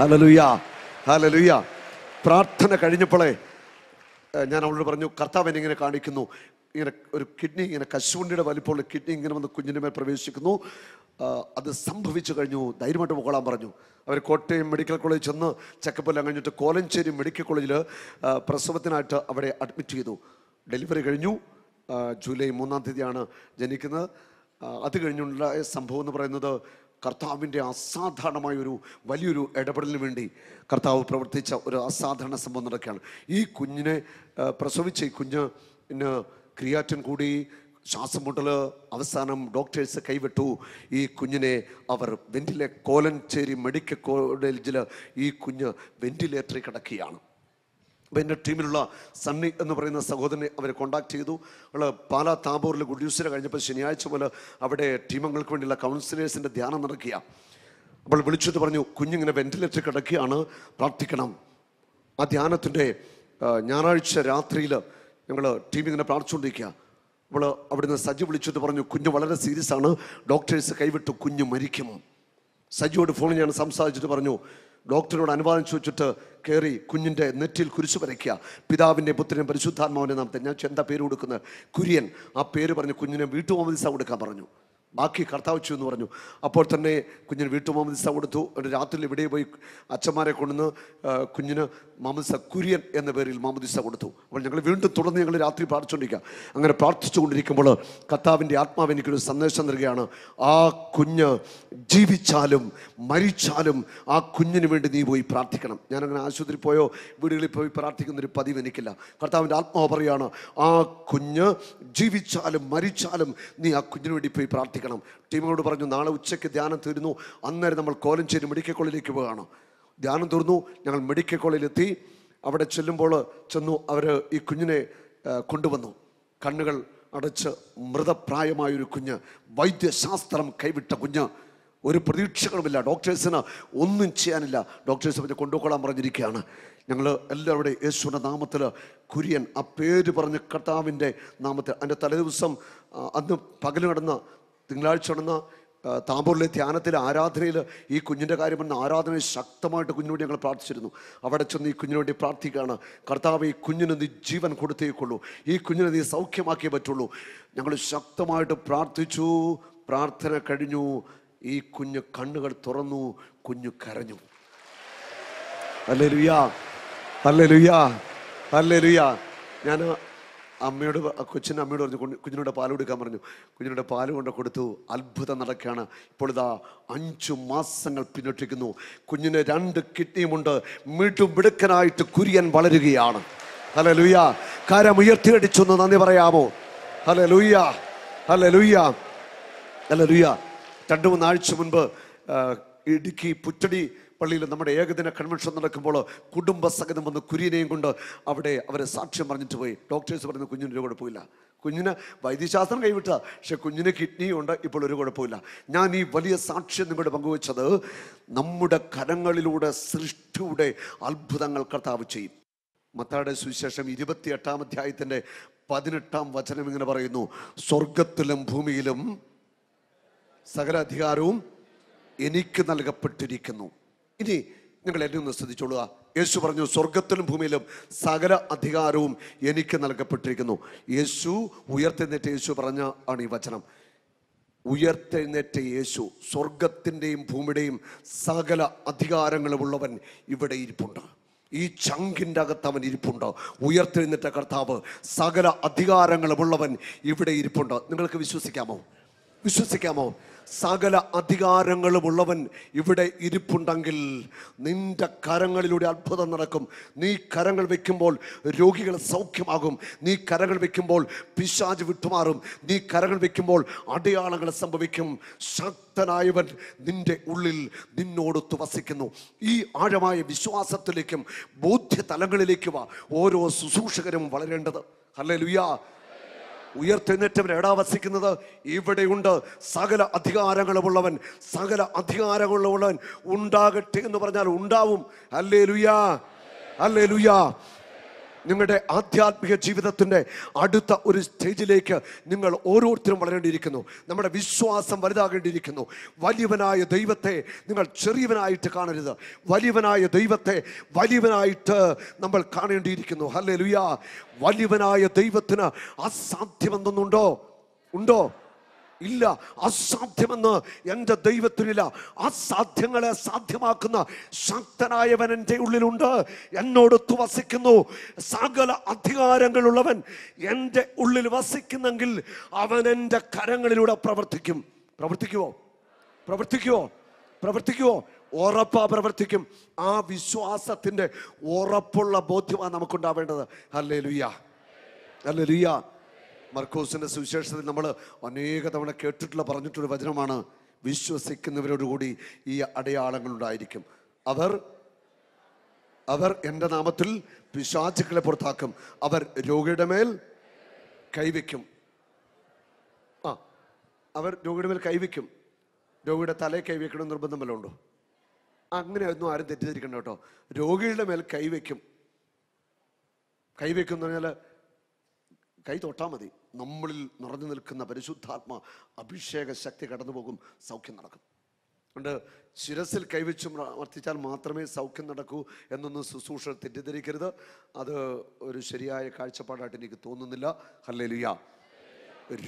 ഹലലുയ ഹലലുയ പ്രാർത്ഥന കഴിഞ്ഞപ്പോളെ ഞാൻ അവളോട് പറഞ്ഞു കർത്താവ് ഇങ്ങനെ കാണിക്കുന്നു ഇങ്ങനെ ഒരു കിഡ്നി ഇങ്ങനെ കശുവണ്ടിയുടെ വലിപ്പമുള്ള കിഡ്നി ഇങ്ങനെ വന്ന് കുഞ്ഞിൻ്റെ മേൽ പ്രവേശിക്കുന്നു അത് സംഭവിച്ചു കഴിഞ്ഞു ധൈര്യമായിട്ട് പോകളാൻ പറഞ്ഞു അവർ കോട്ടയം മെഡിക്കൽ കോളേജ് ചെന്ന് എല്ലാം കഴിഞ്ഞിട്ട് കോലഞ്ചേരി മെഡിക്കൽ കോളേജിൽ പ്രസവത്തിനായിട്ട് അവിടെ അഡ്മിറ്റ് ചെയ്തു ഡെലിവറി കഴിഞ്ഞു ജൂലൈ മൂന്നാം തീയതിയാണ് ജനിക്കുന്നത് അത് കഴിഞ്ഞുണ്ടായ സംഭവം എന്ന് പറയുന്നത് കർത്താവിൻ്റെ അസാധാരണമായ ഒരു വലിയൊരു ഇടപെടലിന് വേണ്ടി കർത്താവ് പ്രവർത്തിച്ച ഒരു അസാധാരണ സംഭവം നടക്കുകയാണ് ഈ കുഞ്ഞിനെ പ്രസവിച്ച ഈ കുഞ്ഞ് പിന്നെ ക്രിയാറ്റൻ കൂടി ശ്വാസം മുട്ടൽ അവസാനം ഡോക്ടേഴ്സ് കൈവിട്ടു ഈ കുഞ്ഞിനെ അവർ വെന്റിലേ കോലഞ്ചേരി മെഡിക്കൽ കോളേജിൽ ഈ കുഞ്ഞ് വെന്റിലേറ്ററിൽ കിടക്കുകയാണ് അപ്പോൾ എൻ്റെ ടീമിലുള്ള സണ്ണി എന്ന് പറയുന്ന സഹോദരനെ അവരെ കോണ്ടാക്ട് ചെയ്തു അവൾ പാലാ താമ്പൂരിൽ ഗുഡ് ന്യൂസിൽ കഴിഞ്ഞപ്പോൾ ശനിയാഴ്ച പോലെ അവിടെ ടീമങ്ങൾക്ക് വേണ്ടിയുള്ള കൗൺസിലേഴ്സിൻ്റെ ധ്യാനം നടക്കുക അപ്പോൾ വിളിച്ചത് പറഞ്ഞു കുഞ്ഞിങ്ങനെ വെന്റിലേറ്ററിൽ കിടക്കുകയാണ് പ്രാർത്ഥിക്കണം ആ ധ്യാനത്തിൻ്റെ ഞായറാഴ്ച രാത്രിയിൽ ഞങ്ങൾ ടീം ഇങ്ങനെ പ്രാർത്ഥിച്ചുകൊണ്ടിരിക്കുക അപ്പോൾ അവിടുന്ന് സജി വിളിച്ചിട്ട് പറഞ്ഞു കുഞ്ഞ് വളരെ സീരിയസ് ആണ് ഡോക്ടേഴ്സ് കൈവിട്ടു കുഞ്ഞ് മരിക്കും സജിയോട് ഫോണിൽ ഞാൻ സംസാരിച്ചിട്ട് പറഞ്ഞു ഡോക്ടറിനോട് അനുവാദം ചോദിച്ചിട്ട് കയറി കുഞ്ഞിൻ്റെ നെറ്റിൽ കുരിശ് വരയ്ക്കുക പിതാവിൻ്റെ പുത്രനും പരിശുദ്ധാത്മാവിനെ നാമത്തെ ഞാൻ ചെന്താ പേര് കൊടുക്കുന്ന കുര്യൻ ആ പേര് പറഞ്ഞു കുഞ്ഞിനെ വീട്ടുമോമദിസ കൊടുക്കാൻ പറഞ്ഞു ബാക്കി കർത്താവ് എന്ന് പറഞ്ഞു അപ്പോൾ തന്നെ കുഞ്ഞിന് വീട്ടുമോമദിസ കൊടുത്തു രാത്രിയിൽ ഇവിടെ പോയി അച്ഛന്മാരെ കൊണ്ടുവന്ന് കുഞ്ഞിന് മാമദിസ കുര്യൻ എന്ന പേരിൽ മാമദിസ കൊടുത്തു അപ്പോൾ ഞങ്ങൾ വീണ്ടും തുടർന്ന് ഞങ്ങൾ രാത്രി പ്രാർത്ഥിച്ചുകൊണ്ടിരിക്കുക അങ്ങനെ പ്രാർത്ഥിച്ചുകൊണ്ടിരിക്കുമ്പോൾ കത്താവിൻ്റെ ആത്മാവ് എനിക്കൊരു സന്ദേശം നൽകുകയാണ് ആ കുഞ്ഞ് ജീവിച്ചാലും മരിച്ചാലും ആ കുഞ്ഞിന് വേണ്ടി നീ പോയി പ്രാർത്ഥിക്കണം ഞാനങ്ങനെ ആശുപത്രി പോയോ വീടുകളിൽ പോയി പ്രാർത്ഥിക്കുന്നൊരു പതിവ് എനിക്കില്ല കർത്താവിൻ്റെ ആത്മാവ് പറയുകയാണ് ആ കുഞ്ഞ് ജീവിച്ചാലും മരിച്ചാലും നീ ആ കുഞ്ഞിന് വേണ്ടി പോയി പ്രാർത്ഥിക്കണം ടീമിനോട് പറഞ്ഞു നാളെ ഉച്ചയ്ക്ക് ധ്യാനം തീരുന്നു അന്നേരം നമ്മൾ കോലഞ്ചേരി മെഡിക്കൽ കോളേജിലേക്ക് പോകുകയാണ് ധ്യാനം തീർന്നു ഞങ്ങൾ മെഡിക്കൽ കോളേജിലെത്തി അവിടെ ചെല്ലുമ്പോൾ ചെന്നു അവർ ഈ കുഞ്ഞിനെ കൊണ്ടുവന്നു കണ്ണുകൾ അടച്ച് മൃതപ്രായമായൊരു കുഞ്ഞ് വൈദ്യശാസ്ത്രം കൈവിട്ട കുഞ്ഞ് ഒരു പ്രതീക്ഷകളുമില്ല ഡോക്ടേഴ്സിന് ഒന്നും ചെയ്യാനില്ല ഡോക്ടേഴ്സ് പറഞ്ഞ് കൊണ്ടുപോകാൻ പറഞ്ഞിരിക്കുകയാണ് ഞങ്ങൾ എല്ലാവരുടെ യേശുവിൻ്റെ നാമത്തിൽ കുര്യൻ ആ പേര് പറഞ്ഞ കർത്താവിൻ്റെ നാമത്തിൽ അതിൻ്റെ തലേദിവസം അന്ന് പകൽ നടന്ന തിങ്കളാഴ്ച നടന്ന താമ്പൂരിലെ ധ്യാനത്തിൽ ആരാധനയിൽ ഈ കുഞ്ഞിൻ്റെ കാര്യം പറഞ്ഞ ആരാധന ശക്തമായിട്ട് കുഞ്ഞിനോട് ഞങ്ങൾ പ്രാർത്ഥിച്ചിരുന്നു അവിടെ ചെന്ന് ഈ കുഞ്ഞിനോട് വേണ്ടി പ്രാർത്ഥിക്കുകയാണ് കർത്താവ് ഈ കുഞ്ഞിന് നീ ജീവൻ കൊടുത്തേക്കുള്ളൂ ഈ കുഞ്ഞിനെ നീ സൗഖ്യമാക്കിയേ പറ്റുള്ളൂ ഞങ്ങൾ ശക്തമായിട്ട് പ്രാർത്ഥിച്ചു പ്രാർത്ഥന കഴിഞ്ഞു ഈ കുഞ്ഞ് കണ്ണുകൾ തുറന്നു കുഞ്ഞു കരഞ്ഞു അല്ലേ ലുയാ അല്ലേ ലുയാ അല്ലേ ലുയാ ഞാൻ അമ്മയോട് കൊച്ചിൻ്റെ അമ്മയോട് പറഞ്ഞു കുഞ്ഞിനോട് പാൽ കൊടുക്കാൻ പറഞ്ഞു കുഞ്ഞിനോട് പാൽ കൊണ്ട് കൊടുത്തു അത്ഭുതം നടക്കുകയാണ് ഇപ്പോൾ ഇതാ അഞ്ചു മാസങ്ങൾ പിന്നിട്ടിരിക്കുന്നു കുഞ്ഞിന് രണ്ട് കിഡ്നിയുമുണ്ട് മിടുക്കനായിട്ട് കുര്യൻ വളരുകയാണ് ഹലോ ലൂയ ഉയർത്തിയടിച്ചു ഉയർത്തിയടിച്ചൊന്ന് നന്ദി പറയാമോ ഹലോ ലൂയ ഹലോ ലൂയ ഹലോ ലൂയ രണ്ട് മൂന്നാഴ്ച മുൻപ് ഇടുക്കി പുറ്റടി പള്ളിയിൽ നമ്മുടെ ഏകദിന കൺവെൻഷൻ നടക്കുമ്പോൾ കുടുംബസഹിതം വന്ന് കുര്യനെയും കൊണ്ട് അവിടെ അവരെ സാക്ഷ്യം പറഞ്ഞിട്ട് പോയി ഡോക്ടേഴ്സ് പറഞ്ഞ കുഞ്ഞിന് ഒരു കുഴപ്പമില്ല കുഞ്ഞിന് വൈദ്യശാസ്ത്രം കൈവിട്ട പക്ഷെ കുഞ്ഞിന് കിഡ്നിയുണ്ട് ഇപ്പോൾ ഒരു കുഴപ്പമില്ല ഞാൻ ഈ വലിയ സാക്ഷ്യം നിങ്ങളുടെ പങ്കുവച്ചത് നമ്മുടെ കരങ്ങളിലൂടെ സൃഷ്ടിയുടെ അത്ഭുതങ്ങൾ കർത്താവ് ചെയ്യും മത്താടെ സുവിശേഷം ഇരുപത്തി എട്ടാം അധ്യായത്തിൻ്റെ പതിനെട്ടാം വചനം ഇങ്ങനെ പറയുന്നു സ്വർഗത്തിലും ഭൂമിയിലും സകല അധികാരവും എനിക്ക് നൽകപ്പെട്ടിരിക്കുന്നു ഇനി നിങ്ങൾ എന്നെ ഒന്ന് ശ്രദ്ധിച്ചോളുക യേശു പറഞ്ഞു സ്വർഗത്തിലും ഭൂമിയിലും സകല അധികാരവും എനിക്ക് നൽകപ്പെട്ടിരിക്കുന്നു യേശു ഉയർത്തെഴുന്നേറ്റ യേശു പറഞ്ഞ ആണ് ഈ വചനം ഉയർത്തെഴുന്നേറ്റ യേശു സ്വർഗത്തിൻ്റെയും ഭൂമിയുടെയും സകല അധികാരങ്ങളുമുള്ളവൻ ഇവിടെ ഇരിപ്പുണ്ട് ഈ ചങ്കിൻ്റെ അകത്ത് അവൻ ഇരിപ്പുണ്ട് ഉയർത്തെഴുന്നേറ്റ കർത്താവ് സകല അധികാരങ്ങളുമുള്ളവൻ ഇവിടെ ഇരിപ്പുണ്ട് നിങ്ങൾക്ക് വിശ്വസിക്കാമോ വിശ്വസിക്കാമോ സകല അധികാരങ്ങളും ഉള്ളവൻ ഇവിടെ ഇരിപ്പുണ്ടെങ്കിൽ നിന്റെ കരങ്ങളിലൂടെ അത്ഭുതം നടക്കും നീ കരങ്ങൾ വെക്കുമ്പോൾ രോഗികൾ സൗഖ്യമാകും നീ കരങ്ങൾ വെക്കുമ്പോൾ പിശാജ് വിട്ടുമാറും നീ കരങ്ങൾ വെക്കുമ്പോൾ അടയാളങ്ങൾ സംഭവിക്കും ശക്തനായവൻ നിന്റെ ഉള്ളിൽ നിന്നോടൊത്ത് വസിക്കുന്നു ഈ ആഴമായ വിശ്വാസത്തിലേക്കും ബോധ്യതലങ്ങളിലേക്കുമാണ് ഓരോ ശുശ്രൂഷകരും വളരേണ്ടത് അല്ലെ ലുയാ ഉയർത്തെഴുന്നേറ്റവൻ എടാ വസിക്കുന്നത് ഇവിടെയുണ്ട് സകല അധികാരങ്ങളുമുള്ളവൻ സകല അധികാരങ്ങളുള്ളവൻ ഉണ്ടാകട്ടെ എന്ന് പറഞ്ഞാൽ ഉണ്ടാവും അല്ലേ ലുയാ അല്ലേ ലുയാ നിങ്ങളുടെ ആധ്യാത്മിക ജീവിതത്തിൻ്റെ അടുത്ത ഒരു സ്റ്റേജിലേക്ക് നിങ്ങൾ ഓരോരുത്തരും വളരേണ്ടിയിരിക്കുന്നു നമ്മുടെ വിശ്വാസം വലുതാകേണ്ടിയിരിക്കുന്നു വലിയവനായ ദൈവത്തെ നിങ്ങൾ ചെറിയവനായിട്ട് കാണരുത് വലിയവനായ ദൈവത്തെ വലിയവനായിട്ട് നമ്മൾ കാണേണ്ടിയിരിക്കുന്നു ഹല്ലേ ലുയാ വലിയവനായ ദൈവത്തിന് അസാധ്യമെന്നൊന്നുണ്ടോ ഉണ്ടോ ഇല്ല അസാധ്യമെന്ന് എൻ്റെ ദൈവത്തിനില്ല അസാധ്യങ്ങളെ സാധ്യമാക്കുന്ന ശക്തനായവൻ എൻ്റെ ഉള്ളിലുണ്ട് എന്നോടൊത്ത് വസിക്കുന്നു സകല അധികാരങ്ങളുള്ളവൻ എൻ്റെ ഉള്ളിൽ വസിക്കുന്നെങ്കിൽ അവൻ എൻ്റെ കരങ്ങളിലൂടെ പ്രവർത്തിക്കും പ്രവർത്തിക്കുവോ പ്രവർത്തിക്കുവോ പ്രവർത്തിക്കുവോ ഉറപ്പാ പ്രവർത്തിക്കും ആ വിശ്വാസത്തിൻ്റെ ഉറപ്പുള്ള ബോധ്യമാണ് നമുക്കുണ്ടാവേണ്ടത് അല്ലേ ലുയാ അല്ലേ ലുയാ മർക്കോസിൻ്റെ സുവിശേഷത്തിൽ നമ്മൾ അനേക തവണ കേട്ടിട്ടുള്ള പറഞ്ഞിട്ടൊരു വചനമാണ് വിശ്വസിക്കുന്നവരോടുകൂടി ഈ അടയാളങ്ങളുണ്ടായിരിക്കും അവർ അവർ എൻ്റെ നാമത്തിൽ പിശാചുക്കളെ പുറത്താക്കും അവർ രോഗിയുടെ മേൽ കൈവയ്ക്കും ആ അവർ രോഗിയുടെ മേൽ കൈവയ്ക്കും രോഗിയുടെ തലയിൽ കൈവയ്ക്കണം നിർബന്ധം വല്ല ഉണ്ടോ അങ്ങനെയൊന്നും ആരും തെറ്റിദ്ധരിക്കണ്ട കേട്ടോ രോഗിയുടെ മേൽ കൈവയ്ക്കും കൈവയ്ക്കും എന്ന് പറഞ്ഞാൽ കൈ തൊട്ടാൽ മതി നമ്മളിൽ നിറഞ്ഞു നിൽക്കുന്ന പരിശുദ്ധാത്മ അഭിഷേക ശക്തി കടന്നു പോകും സൗഖ്യം നടക്കും അതുകൊണ്ട് ശിരസിൽ കൈവച്ച് വർത്തിച്ചാൽ മാത്രമേ സൗഖ്യം നടക്കൂ എന്നൊന്നും ശുശ്രൂഷ തെറ്റിദ്ധരിക്കരുത് അത് ഒരു ശരിയായ കാഴ്ചപ്പാടായിട്ട് എനിക്ക് തോന്നുന്നില്ല ഹല്ലേലുയ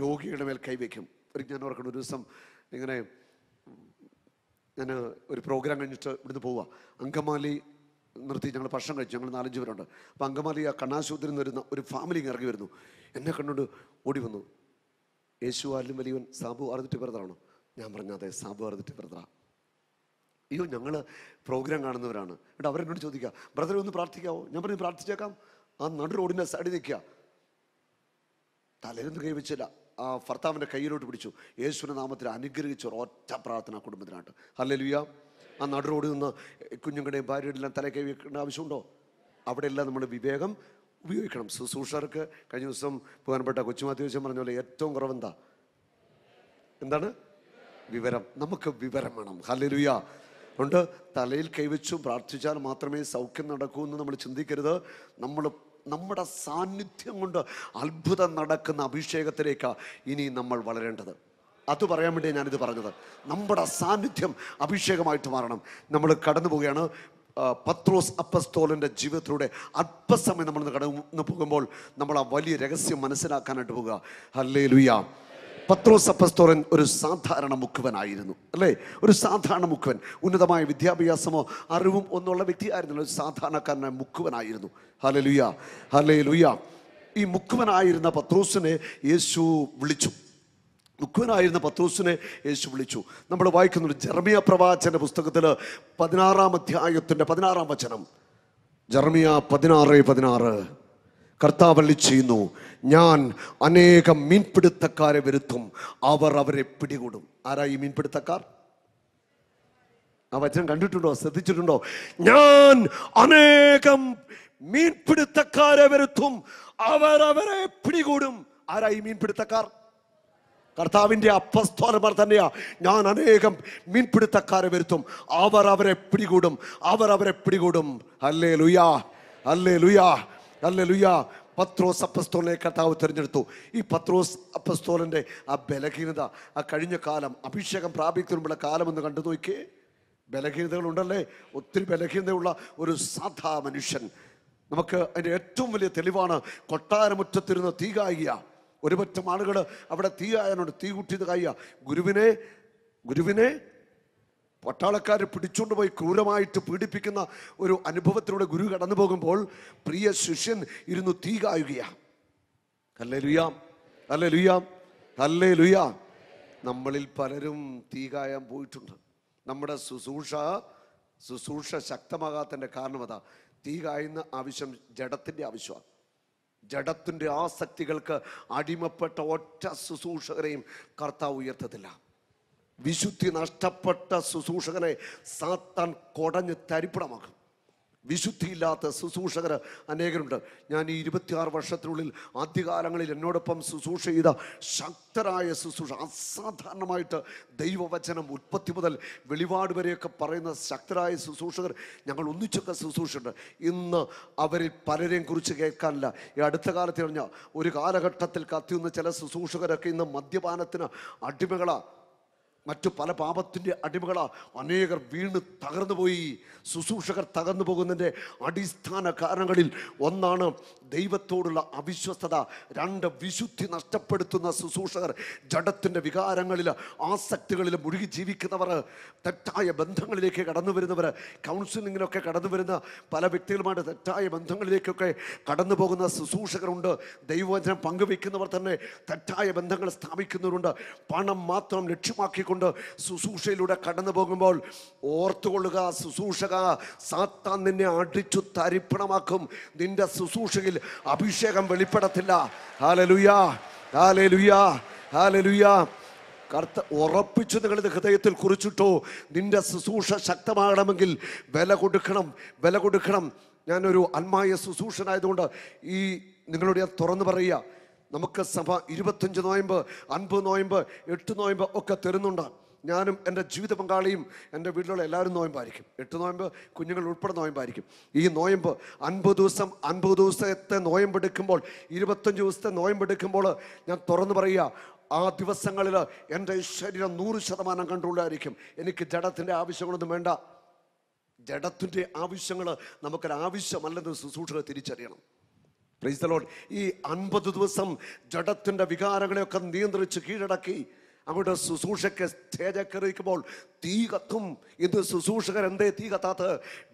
രോഗിയുടെ മേൽ കൈവയ്ക്കും ഒരു ഞാൻ ഓർക്കണം ഒരു ദിവസം ഇങ്ങനെ ഞാൻ ഒരു പ്രോഗ്രാം കഴിഞ്ഞിട്ട് ഇവിടുന്ന് പോവുക അങ്കമാലി നിർത്തി ഞങ്ങൾ ഭക്ഷണം കഴിച്ചു ഞങ്ങൾ നാലഞ്ച് പേരുണ്ട് അപ്പം അങ്കമാലി ആ കണ്ണാശുപത്രിയിൽ നിന്ന് വരുന്ന ഒരു ഫാമിലി ഇറങ്ങി വരുന്നു എന്നെ കണ്ടുകൊണ്ട് ഓടി വന്നു യേശു ആലും വലിയവൻ സാബു അറുതിട്ട് പിറന്നാണോ ഞാൻ പറഞ്ഞു അതെ സാബു അറുതിട്ട് പിറന്നാ അയ്യോ ഞങ്ങൾ പ്രോഗ്രാം കാണുന്നവരാണ് എന്നിട്ട് അവരെന്നോട് ചോദിക്കുക ബ്രദറെ ഒന്ന് പ്രാർത്ഥിക്കാവോ ഞാൻ പറഞ്ഞു പ്രാർത്ഥിച്ചേക്കാം ആ നടു റോഡിൻ്റെ സൈഡിൽ നിൽക്കുക തലേന്ന് കൈവച്ചില്ല ആ ഭർത്താവിൻ്റെ കയ്യിലോട്ട് പിടിച്ചു യേശുവിൻ്റെ നാമത്തിൽ അനുഗ്രഹിച്ചു ഒറ്റ പ്രാർത്ഥന കുടുംബത്തിനായിട്ട് ലുയാ ആ നടു റോഡിൽ നിന്ന് കുഞ്ഞുങ്ങളുടെയും ഭാര്യയുടെയും തലക്കൈ വെക്കേണ്ട ആവശ്യമുണ്ടോ അവിടെയെല്ലാം നമ്മൾ വിവേകം ഉപയോഗിക്കണം ശുശ്രൂഷകർക്ക് കഴിഞ്ഞ ദിവസം ബഹുമാനപ്പെട്ട കൊച്ചുമാത്യോശം പറഞ്ഞ പോലെ ഏറ്റവും കുറവെന്താ എന്താണ് വിവരം നമുക്ക് വിവരം വേണം ഹലരുയ അതുകൊണ്ട് തലയിൽ കൈവച്ചു പ്രാർത്ഥിച്ചാൽ മാത്രമേ സൗഖ്യം നടക്കൂ എന്ന് നമ്മൾ ചിന്തിക്കരുത് നമ്മൾ നമ്മുടെ സാന്നിധ്യം കൊണ്ട് അത്ഭുതം നടക്കുന്ന അഭിഷേകത്തിലേക്കാണ് ഇനി നമ്മൾ വളരേണ്ടത് അത് പറയാൻ വേണ്ടി ഞാനിത് പറഞ്ഞത് നമ്മുടെ സാന്നിധ്യം അഭിഷേകമായിട്ട് മാറണം നമ്മൾ കടന്നു പോവുകയാണ് പത്രോസ് അപ്പസ്തോലൻ്റെ ജീവിതത്തിലൂടെ അല്പസമയം നമ്മൾ കടന്നു പോകുമ്പോൾ നമ്മൾ ആ വലിയ രഹസ്യം മനസ്സിലാക്കാനായിട്ട് പോകുക ഹല്ലേ ലുയാ പത്രോസ് അപ്പസ്തോലൻ ഒരു സാധാരണ മുഖവനായിരുന്നു അല്ലേ ഒരു സാധാരണ മുഖവൻ ഉന്നതമായ വിദ്യാഭ്യാസമോ അറിവും ഒന്നുള്ള വ്യക്തിയായിരുന്നു ഒരു സാധാരണക്കാരനായ മുഖുവനായിരുന്നു ഹലേ ഹലേ ലുയ ഈ മുഖുവനായിരുന്ന പത്രോസിനെ യേശു വിളിച്ചു ദുഃഖനായിരുന്ന പത്രോസിനെ യേശു വിളിച്ചു നമ്മൾ വായിക്കുന്നുണ്ട് ജർമിയ പ്രവാചന പുസ്തകത്തിൽ പതിനാറാം അധ്യായത്തിൻ്റെ പതിനാറാം വചനം ജർമിയ പതിനാറ് പതിനാറ് കർത്താവള്ളി ചെയ്യുന്നു ഞാൻ അനേകം മീൻപിടുത്തക്കാരെ വരുത്തും അവർ അവരെ പിടികൂടും ആരാ ഈ മീൻപിടുത്തക്കാർ ആ വചനം കണ്ടിട്ടുണ്ടോ ശ്രദ്ധിച്ചിട്ടുണ്ടോ ഞാൻ അനേകം മീൻപിടുത്തക്കാരെ വരുത്തും അവർ അവരെ പിടികൂടും ആരാ ഈ മീൻപിടുത്തക്കാർ കർത്താവിൻ്റെ അപ്പസ്തോലമാർ തന്നെയാണ് ഞാൻ അനേകം മീൻപിടുത്തക്കാരെ വരുത്തും അവർ അവരെ പിടികൂടും അവർ അവരെ പിടികൂടും അല്ലേ ലുയാ അല്ലേ ലുയാ അല്ലേ ലുയാ പത്രോസ് അപ്പസ്തോലിനെ കർത്താവ് തിരഞ്ഞെടുത്തു ഈ പത്രോസ് അപ്പസ്തോലൻ്റെ ആ ബലഹീനത ആ കഴിഞ്ഞ കാലം അഭിഷേകം പ്രാപിക്കുമ്പോഴുള്ള കാലം ഒന്ന് കണ്ടു നോക്കിയേ ബലഹീനതകളുണ്ടല്ലേ ഒത്തിരി ബലഹീനതയുള്ള ഒരു സാധാ മനുഷ്യൻ നമുക്ക് അതിൻ്റെ ഏറ്റവും വലിയ തെളിവാണ് കൊട്ടാരമുറ്റത്തിരുന്ന തീകായിക ഒരുപറ്റം ആളുകൾ അവിടെ തീ ആയനുണ്ട് തീ കുട്ടിയത് കയ്യ ഗുരുവിനെ ഗുരുവിനെ പട്ടാളക്കാർ പിടിച്ചുകൊണ്ട് പോയി ക്രൂരമായിട്ട് പീഡിപ്പിക്കുന്ന ഒരു അനുഭവത്തിലൂടെ ഗുരു കടന്നു പോകുമ്പോൾ പ്രിയ ശിഷ്യൻ ഇരുന്നു തീ കായുകയാണ് അല്ലേ ലുയാം അല്ലേ ലുയാം അല്ലേ ലുയാം നമ്മളിൽ പലരും തീ കായാൻ പോയിട്ടുണ്ട് നമ്മുടെ ശുശ്രൂഷ ശുശ്രൂഷ ശക്തമാകാത്തതിൻ്റെ കാരണം അതാ തീ കായുന്ന ആവശ്യം ജഡത്തിൻ്റെ ആവശ്യമാണ് ജഡത്തിൻ്റെ ആസക്തികൾക്ക് അടിമപ്പെട്ട ഒറ്റ ശുശൂഷകരെയും കർത്താവ് ഉയർത്തത്തില്ല വിശുദ്ധി നഷ്ടപ്പെട്ട ശുശൂഷകനെ സാത്താൻ കൊടഞ്ഞ് തരിപ്പിടമാക്കും വിശുദ്ധിയില്ലാത്ത ശുശ്രൂഷകർ അനേകരുണ്ട് ഞാൻ ഈ ഇരുപത്തിയാറ് വർഷത്തിനുള്ളിൽ ആദ്യകാലങ്ങളിൽ എന്നോടൊപ്പം ശുശ്രൂഷ ചെയ്ത ശക്തരായ ശുശ്രൂഷ അസാധാരണമായിട്ട് ദൈവവചനം ഉത്പത്തി മുതൽ വെളിപാട് വരെയൊക്കെ പറയുന്ന ശക്തരായ ശുശ്രൂഷകർ ഞങ്ങൾ ഒന്നിച്ചൊക്കെ ശുശ്രൂഷയുണ്ട് ഇന്ന് അവരിൽ പലരെയും കുറിച്ച് കേൾക്കാനില്ല ഈ അടുത്ത കാലത്ത് കഴിഞ്ഞാൽ ഒരു കാലഘട്ടത്തിൽ കത്തിയുന്ന ചില ശുശ്രൂഷകരൊക്കെ ഇന്ന് മദ്യപാനത്തിന് അടിമകളാണ് മറ്റു പല പാപത്തിൻ്റെ അടിമകളാണ് അനേകർ വീണ് തകർന്നു പോയി ശുശ്രൂഷകർ തകർന്നു പോകുന്നതിൻ്റെ അടിസ്ഥാന കാരണങ്ങളിൽ ഒന്നാണ് ദൈവത്തോടുള്ള അവിശ്വസ്തത രണ്ട് വിശുദ്ധി നഷ്ടപ്പെടുത്തുന്ന ശുശ്രൂഷകർ ജഡത്തിൻ്റെ വികാരങ്ങളിൽ ആസക്തികളിൽ മുഴുകി ജീവിക്കുന്നവർ തെറ്റായ ബന്ധങ്ങളിലേക്ക് കടന്നു വരുന്നവർ കൗൺസിലിങ്ങിലൊക്കെ കടന്നു വരുന്ന പല വ്യക്തികളുമായിട്ട് തെറ്റായ ബന്ധങ്ങളിലേക്കൊക്കെ കടന്നു പോകുന്ന ശുശ്രൂഷകരുണ്ട് ദൈവവചനം പങ്കുവയ്ക്കുന്നവർ തന്നെ തെറ്റായ ബന്ധങ്ങൾ സ്ഥാപിക്കുന്നവരുണ്ട് പണം മാത്രം ലക്ഷ്യമാക്കി കൊണ്ട് ശുശ്രൂഷയിലൂടെ കടന്നു പോകുമ്പോൾ ഓർത്തുകൊള്ളുക ശുശ്രൂഷക സാത്താൻ നിന്നെ അടിച്ചു തരിപ്പണമാക്കും നിന്റെ ശുശ്രൂഷയിൽ അഭിഷേകം വെളിപ്പെടത്തില്ല ഹാലലുയാ ഹാലലുയാ ഹാലലുയാ കർത്ത ഉറപ്പിച്ചു നിങ്ങളിത് ഹൃദയത്തിൽ കുറിച്ചിട്ടോ നിന്റെ ശുശ്രൂഷ ശക്തമാകണമെങ്കിൽ വില കൊടുക്കണം വില കൊടുക്കണം ഞാനൊരു അന്മായ ശുശ്രൂഷനായതുകൊണ്ട് ഈ നിങ്ങളോട് ഞാൻ തുറന്നു പറയുക നമുക്ക് സഭ ഇരുപത്തഞ്ച് നോയമ്പ് അൻപത് നോയമ്പ് എട്ട് നോയമ്പ് ഒക്കെ തരുന്നുണ്ട് ഞാനും എൻ്റെ ജീവിത പങ്കാളിയും എൻ്റെ വീട്ടിലുള്ള എല്ലാവരും നോയമ്പായിരിക്കും എട്ട് നോയമ്പ് കുഞ്ഞുങ്ങൾ ഉൾപ്പെടെ നോയമ്പായിരിക്കും ഈ നോയമ്പ് അൻപത് ദിവസം അൻപത് ദിവസത്തെ എടുക്കുമ്പോൾ ഇരുപത്തഞ്ച് ദിവസത്തെ എടുക്കുമ്പോൾ ഞാൻ തുറന്നു പറയുക ആ ദിവസങ്ങളിൽ എൻ്റെ ശരീരം നൂറ് ശതമാനം കണ്ടുകൊണ്ടായിരിക്കും എനിക്ക് ജഡത്തിൻ്റെ ആവശ്യങ്ങളൊന്നും വേണ്ട ജഡത്തിൻ്റെ ആവശ്യങ്ങൾ നമുക്കൊരാവശ്യമല്ലെന്ന് ശുശ്രൂഷകൾ തിരിച്ചറിയണം പ്രൈസ് ഈ അൻപത് ദിവസം ജഡത്തിൻ്റെ വികാരങ്ങളെയൊക്കെ നിയന്ത്രിച്ച് കീഴടക്കി അങ്ങോട്ട് ശുശ്രൂഷയ്ക്ക് സ്റ്റേജക്കറിയിക്കുമ്പോൾ തീ കത്തും ഇത് ശുശൂഷകർ എന്തേ തീ കത്താത്ത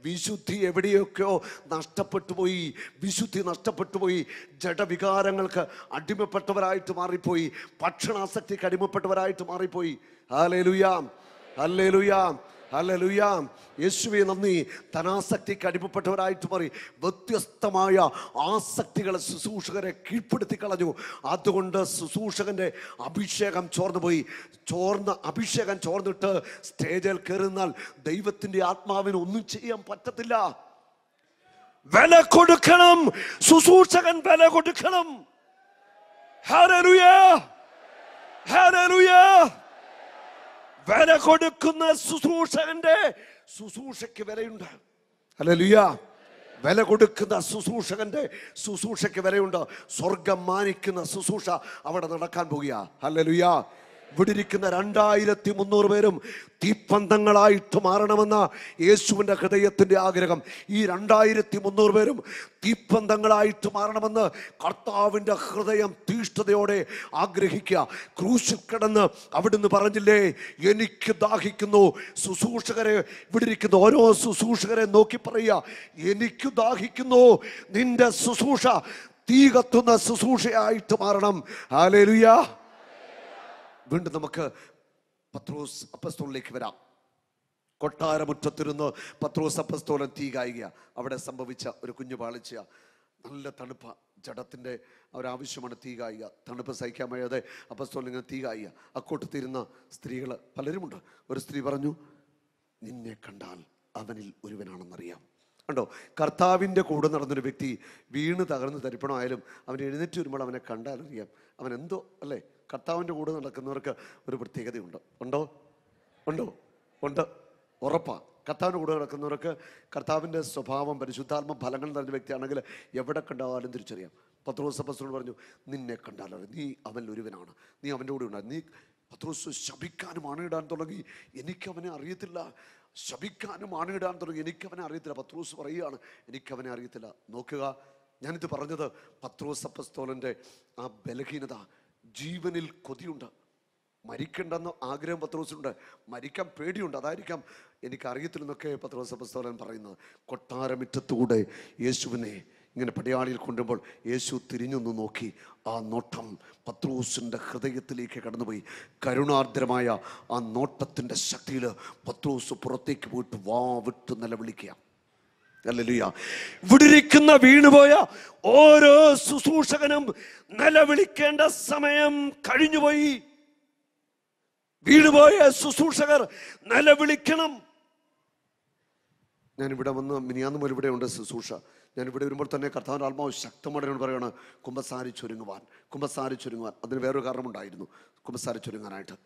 വിശുദ്ധി എവിടെയൊക്കെയോ നഷ്ടപ്പെട്ടു പോയി വിശുദ്ധി നഷ്ടപ്പെട്ടു പോയി ജഡവികാരങ്ങൾക്ക് അടിമപ്പെട്ടവരായിട്ട് മാറിപ്പോയി ഭക്ഷണാസക്തിക്ക് അടിമപ്പെട്ടവരായിട്ട് മാറിപ്പോയി ഹാലേലുയാം ലുയാം അല്ല ലുയാം യേശുവെ നന്ദി ധനാസക്തിക്ക് അടിമപ്പെട്ടവരായിട്ട് മാറി വ്യത്യസ്തമായ ആസക്തികളെ ശുശ്രൂഷകരെ കീഴ്പ്പെടുത്തി കളഞ്ഞു അതുകൊണ്ട് ശുശ്രൂഷകൻ്റെ അഭിഷേകം ചോർന്നുപോയി ചോർന്ന അഭിഷേകം ചോർന്നിട്ട് സ്റ്റേജിൽ കയറുന്നാൽ ദൈവത്തിൻ്റെ ആത്മാവിന് ഒന്നും ചെയ്യാൻ പറ്റത്തില്ല വില കൊടുക്കണം ശുശ്രൂഷകൻ വില കൊടുക്കണം ഹരരുയാ ഹരരുയാ വില കൊടുക്കുന്ന ശുശ്രൂഷകന്റെ ശുശ്രൂഷയ്ക്ക് വിലയുണ്ട് അല്ലെ ലുയ വില കൊടുക്കുന്ന ശുശ്രൂഷകന്റെ ശുശ്രൂഷയ്ക്ക് വിലയുണ്ട് സ്വർഗം മാനിക്കുന്ന ശുശ്രൂഷ അവിടെ നടക്കാൻ പോകുക അല്ലെ ലുയാ ഇവിടെ ഇരിക്കുന്ന രണ്ടായിരത്തി മുന്നൂറ് പേരും തീപ്പന്തങ്ങളായിട്ട് മാറണമെന്ന യേശുവിൻ്റെ ഹൃദയത്തിൻ്റെ ആഗ്രഹം ഈ രണ്ടായിരത്തി മുന്നൂറ് പേരും തീപ്പന്തങ്ങളായിട്ട് മാറണമെന്ന് കർത്താവിൻ്റെ ഹൃദയം തീഷ്ണതയോടെ ആഗ്രഹിക്കുക ക്രൂശിൽ കിടന്ന് അവിടുന്ന് പറഞ്ഞില്ലേ എനിക്ക് ദാഹിക്കുന്നു ശുശൂഷകരെ ഇവിടെ ഇരിക്കുന്ന ഓരോ ശുശൂഷകരെ നോക്കി പറയുക എനിക്ക് ദാഹിക്കുന്നു നിന്റെ ശുശൂഷ തീ കത്തുന്ന ശുശൂഷയായിട്ട് മാറണം ആലേലുയാ വീണ്ടും നമുക്ക് പത്രോസ് അപ്പസ്തോളിലേക്ക് വരാം കൊട്ടാരമുറ്റത്തിരുന്ന് പത്രോസ് അപ്പസ്തോലൻ തീ കായിക അവിടെ സംഭവിച്ച ഒരു കുഞ്ഞു പാളിച്ച നല്ല തണുപ്പ ജഡത്തിൻ്റെ അവരാവശ്യമാണ് തീ കായിക തണുപ്പ് സഹിക്കാൻ വയ്യാതെ അപ്പസ്തോലൻ ഇങ്ങനെ തീ കായിക അക്കൂട്ടത്തിരുന്ന സ്ത്രീകൾ പലരുമുണ്ട് ഒരു സ്ത്രീ പറഞ്ഞു നിന്നെ കണ്ടാൽ അവനിൽ ഒരുവനാണെന്നറിയാം കണ്ടോ കർത്താവിൻ്റെ കൂടെ നടന്നൊരു വ്യക്തി വീണ് തകർന്ന് തരിപ്പണമായാലും അവൻ എഴുന്നേറ്റ് വരുമ്പോൾ അവനെ കണ്ടാലറിയാം അവൻ എന്തോ അല്ലേ കർത്താവിൻ്റെ കൂടെ നടക്കുന്നവർക്ക് ഒരു പ്രത്യേകതയുണ്ട് ഉണ്ടോ ഉണ്ടോ ഉണ്ട് ഉറപ്പാണ് കർത്താവിൻ്റെ കൂടെ നടക്കുന്നവർക്ക് കർത്താവിൻ്റെ സ്വഭാവം പരിശുദ്ധാത്മ ഫലങ്ങൾ നിറഞ്ഞ വ്യക്തിയാണെങ്കിൽ എവിടെ കണ്ടാലും തിരിച്ചറിയാം പത്രോസ് പത്രോട് പറഞ്ഞു നിന്നെ കണ്ടാലോ നീ അവൻ ഒരുവനാണ് നീ അവൻ്റെ കൂടെ ഉണ്ടാകും നീ പത്രോസ് ശപിക്കാനും ആണിടാൻ തുടങ്ങി എനിക്കവനെ അറിയത്തില്ല ശപിക്കാനും ആണിടാൻ തുടങ്ങി എനിക്കവനെ അറിയത്തില്ല പത്രോസ് പറയുകയാണ് എനിക്കവനെ അറിയത്തില്ല നോക്കുക ഞാനിത് പറഞ്ഞത് പത്രോസപ്പസ്തോലൻ്റെ ആ ബലഹീനത ജീവനിൽ കൊതിയുണ്ട് മരിക്കണ്ടെന്ന് ആഗ്രഹം പത്രോസിനുണ്ട് മരിക്കാൻ പേടിയുണ്ട് അതായിരിക്കാം എനിക്ക് അറിയത്തില്ലെന്നൊക്കെ പത്രോസ് പുസ്തകൻ പറയുന്നത് കൊട്ടാരമിറ്റത്തുകൂടെ യേശുവിനെ ഇങ്ങനെ പടയാളിയിൽ കൊണ്ടുമ്പോൾ യേശു തിരിഞ്ഞൊന്ന് നോക്കി ആ നോട്ടം പത്രോസിൻ്റെ ഹൃദയത്തിലേക്ക് കടന്നുപോയി കരുണാർദ്രമായ ആ നോട്ടത്തിൻ്റെ ശക്തിയിൽ പത്രോസ് പുറത്തേക്ക് പോയിട്ട് വാ നിലവിളിക്കുക അല്ലല്ലുയ വിടിരിക്കുന്ന വീണുപോയ ഓരോ ശുശ്രൂഷകനും നിലവിളിക്കേണ്ട സമയം കഴിഞ്ഞുപോയി വീണുപോയ ശുശ്രൂഷകർ നിലവിളിക്കണം ഞാൻ ഇവിടെ വന്ന് മിനിയാന്ന് മുതൽ ഇവിടെ ഉണ്ട് ശുശ്രൂഷ ഞാൻ ഇവിടെ വരുമ്പോൾ തന്നെ കർത്താവിൻ്റെ ആത്മാവ് ശക്തമായിട്ട് എന്നോട് പറയണം കുമ്പസാരി ചുരുങ്ങുവാൻ കുമ്പസാരി ചുരുങ്ങുവാൻ അതിന് വേറൊരു കാരണമുണ്ടായിരുന്നു കുമ്പസാരി ചുരുങ്ങാനായിട്ട്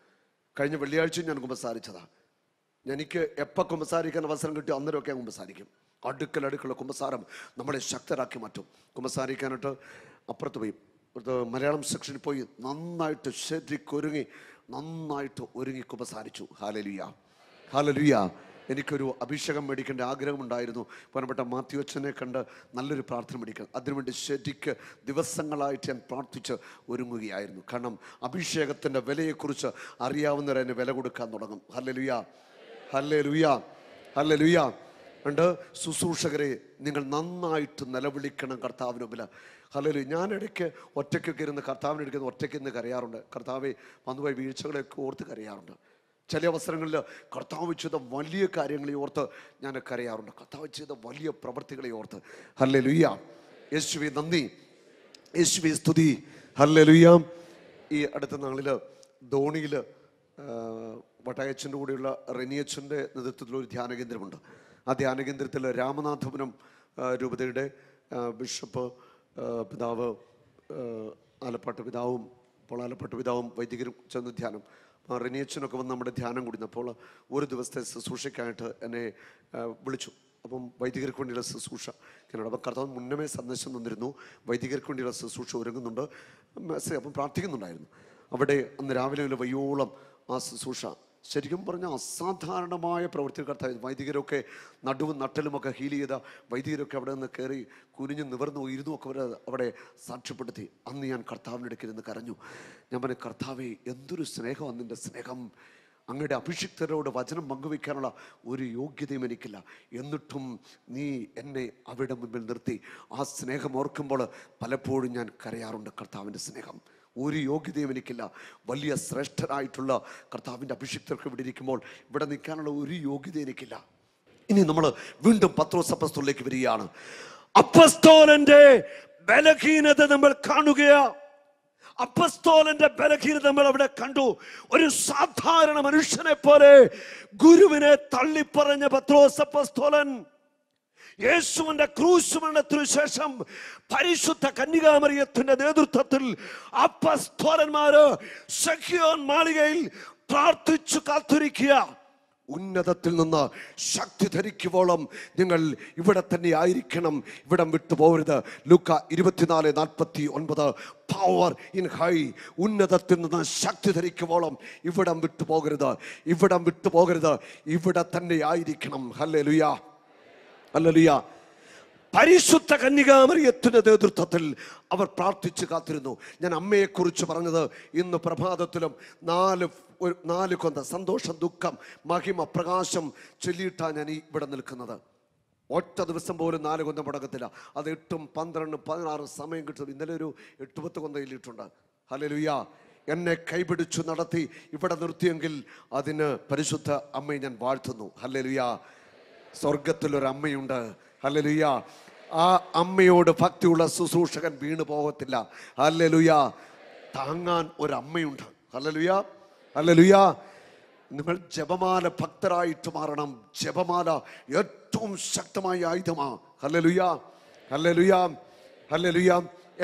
കഴിഞ്ഞ വെള്ളിയാഴ്ചയും ഞാൻ കുമ്പസാരിച്ചതാണ് എനിക്ക് എപ്പോൾ കുമ്പസാരിക്കാൻ അവസരം കിട്ടിയോ അന്നേരമൊക്കെ കുമ്പസാരിക്കും അടുക്കൽ അടുക്കുള്ള കുമ്പസാരം നമ്മളെ ശക്തരാക്കി മാറ്റും കുമ്പസാരിക്കാനായിട്ട് അപ്പുറത്ത് പോയി മലയാളം സെക്ഷനിൽ പോയി നന്നായിട്ട് ശരിക്കൊരുങ്ങി നന്നായിട്ട് ഒരുങ്ങി കുമ്പസാരിച്ചു ഹാലലുയ ഹാലലുയ എനിക്കൊരു അഭിഷേകം മേടിക്കേണ്ട ആഗ്രഹമുണ്ടായിരുന്നു പുറപ്പെട്ട മാത്യു അച്ഛനെ കണ്ട് നല്ലൊരു പ്രാർത്ഥന മേടിക്കണം അതിനുവേണ്ടി ശരിക്ക് ദിവസങ്ങളായിട്ട് ഞാൻ പ്രാർത്ഥിച്ച് ഒരുങ്ങുകയായിരുന്നു കാരണം അഭിഷേകത്തിൻ്റെ വിലയെക്കുറിച്ച് അറിയാവുന്നവരെ വില കൊടുക്കാൻ തുടങ്ങും ഹല്ലെ ലുയ ഹല്ലെ ഉണ്ട് ശുശ്രൂഷകരെ നിങ്ങൾ നന്നായിട്ട് നിലവിളിക്കണം കർത്താവിന് മുമ്പിൽ ഹലോ ഞാൻ ഇടയ്ക്ക് ഒറ്റയ്ക്കൊക്കെ ഇരുന്ന് കർത്താവിന് എടുക്കുന്ന ഒറ്റയ്ക്ക് ഇന്ന് കരയാറുണ്ട് കർത്താവെ വന്നുപോയ വീഴ്ചകളെയൊക്കെ ഓർത്ത് കരയാറുണ്ട് ചില അവസരങ്ങളിൽ കർത്താവ് ചെയ്ത വലിയ കാര്യങ്ങളെ ഓർത്ത് ഞാൻ കരയാറുണ്ട് കർത്താവ് ചെയ്ത വലിയ പ്രവൃത്തികളെ ഓർത്ത് ഹല്ലേ ലുയ്യ യേശുവി നന്ദി യേശുവി സ്തുതി ഹല്ലേ ലുയ്യ ഈ അടുത്ത നാളിൽ ധോണിയിൽ വട്ടയച്ചൻ്റെ കൂടെയുള്ള റെനിയച്ചൻ്റെ നേതൃത്വത്തിലൊരു ധ്യാന കേന്ദ്രമുണ്ട് ആ ധ്യാന കേന്ദ്രത്തിൽ രാമനാഥപുരം രൂപതയുടെ ബിഷപ്പ് പിതാവ് ആലപ്പാട്ട് പിതാവും അപ്പോൾ ആലപ്പാട്ട് പിതാവും വൈദികരും ചെന്ന് ധ്യാനം റിനിയച്ചനൊക്കെ വന്ന് നമ്മുടെ ധ്യാനം കൂടിയപ്പോൾ ഒരു ദിവസത്തെ ശുശ്രൂഷയ്ക്കായിട്ട് എന്നെ വിളിച്ചു അപ്പം വൈദികർക്ക് വേണ്ടിയുള്ള ശുശ്രൂഷ ഞാനോട് അപ്പം കർത്താവ് മുന്നമേ സന്ദേശം തന്നിരുന്നു വൈദികർക്ക് വേണ്ടിയുള്ള ശുശ്രൂഷ ഒരുങ്ങുന്നുണ്ട് മെസ്സേജ് അപ്പം പ്രാർത്ഥിക്കുന്നുണ്ടായിരുന്നു അവിടെ അന്ന് രാവിലെ വയ്യോളം ആ ശുശ്രൂഷ ശരിക്കും പറഞ്ഞാൽ അസാധാരണമായ പ്രവൃത്തി കർത്താവ് വൈദികരൊക്കെ നടുവും നട്ടലുമൊക്കെ ഹീൽ ചെയ്ത വൈദികരൊക്കെ അവിടെ നിന്ന് കയറി കുനിഞ്ഞു നിവർന്നു ഇരുന്നു ഒക്കെ അവരെ അവിടെ സാക്ഷ്യപ്പെടുത്തി അന്ന് ഞാൻ നിന്ന് കരഞ്ഞു ഞാൻ പറഞ്ഞു കർത്താവെ എന്തൊരു സ്നേഹം അന്നിൻ്റെ സ്നേഹം അങ്ങയുടെ അഭിഷിക്തരോട് വചനം പങ്കുവയ്ക്കാനുള്ള ഒരു യോഗ്യതയും എനിക്കില്ല എന്നിട്ടും നീ എന്നെ അവിടെ മുമ്പിൽ നിർത്തി ആ സ്നേഹം ഓർക്കുമ്പോൾ പലപ്പോഴും ഞാൻ കരയാറുണ്ട് കർത്താവിൻ്റെ സ്നേഹം ഒരു യോഗ്യതയും എനിക്കില്ല വലിയ ശ്രേഷ്ഠരായിട്ടുള്ള കർത്താവിൻ്റെ അഭിഷിക്തർക്ക് ഇവിടെ ഇരിക്കുമ്പോൾ ഇവിടെ നിൽക്കാനുള്ള ഒരു യോഗ്യത എനിക്കില്ല ഇനി നമ്മൾ വീണ്ടും പത്രോസ് അപ്പസ്തോലിലേക്ക് വരികയാണ് അപ്പസ്തോലന്റെ ബലഹീനത നമ്മൾ കാണുകയാ അപ്പസ്തോലന്റെ ബലഹീനത നമ്മൾ അവിടെ കണ്ടു ഒരു സാധാരണ മനുഷ്യനെ പോലെ ഗുരുവിനെ തള്ളിപ്പറഞ്ഞ പത്രോസ് അപ്പസ്തോലൻ യേശുവിന്റെ ക്രൂശുമരണത്തിനു ശേഷം പരിശുദ്ധ കന്യകാമറിയത്തിന്റെ നേതൃത്വത്തിൽ അപ്പസ്തോരന്മാര് സഖിയോൻ മാളികയിൽ പ്രാർത്ഥിച്ചു കാത്തിരിക്കുക ഉന്നതത്തിൽ നിന്ന് ശക്തി ധരിക്കുവോളം നിങ്ങൾ ഇവിടെ തന്നെ ആയിരിക്കണം ഇവിടം വിട്ടുപോകരുത് ലുക്ക ഇരുപത്തിനാല് നാൽപ്പത്തി ഒൻപത് പവർ ഇൻ ഹൈ ഉന്നതത്തിൽ നിന്ന് ശക്തി ധരിക്കുവോളം ഇവിടം വിട്ടുപോകരുത് ഇവിടം വിട്ടുപോകരുത് ഇവിടെ തന്നെ ആയിരിക്കണം ഹല്ലേ ലുയാ അല്ലലിയ പരിശുദ്ധ കന്യകാമറിയത്തിൻ്റെ നേതൃത്വത്തിൽ അവർ പ്രാർത്ഥിച്ച് കാത്തിരുന്നു ഞാൻ അമ്മയെക്കുറിച്ച് പറഞ്ഞത് ഇന്ന് പ്രഭാതത്തിലും നാല് ഒരു നാല് കൊന്ത സന്തോഷം ദുഃഖം മഹിമ പ്രകാശം ചൊല്ലിയിട്ടാണ് ഞാൻ ഇവിടെ നിൽക്കുന്നത് ഒറ്റ ദിവസം പോലും നാല് കൊന്ത മുടക്കത്തില്ല അത് എട്ടും പന്ത്രണ്ടും പതിനാറും സമയം കിട്ടും ഇന്നലെ ഒരു എട്ട് പത്ത് കൊന്ത ഇല്ലിട്ടുണ്ട് ഹലലുയ്യ എന്നെ കൈപിടിച്ചു നടത്തി ഇവിടെ നിർത്തിയെങ്കിൽ അതിന് പരിശുദ്ധ അമ്മയെ ഞാൻ വാഴ്ത്തുന്നു ഹലലുയ്യ സ്വർഗത്തിലൊരു അമ്മയുണ്ട് അല്ലലുയ്യ ആ അമ്മയോട് ഭക്തിയുള്ള ശുശ്രൂഷകൻ വീണു പോകത്തില്ല അല്ലലുയ്യ താങ്ങാൻ ഒരമ്മയുണ്ട് അല്ലലുയ്യ അല്ലലുയ്യ നിങ്ങൾ ജപമാല ഭക്തരായിട്ട് മാറണം ജപമാല ഏറ്റവും ശക്തമായ ആയുധമാ അല്ലലുയ്യ അല്ലലുയ്യ അല്ലലുയ്യ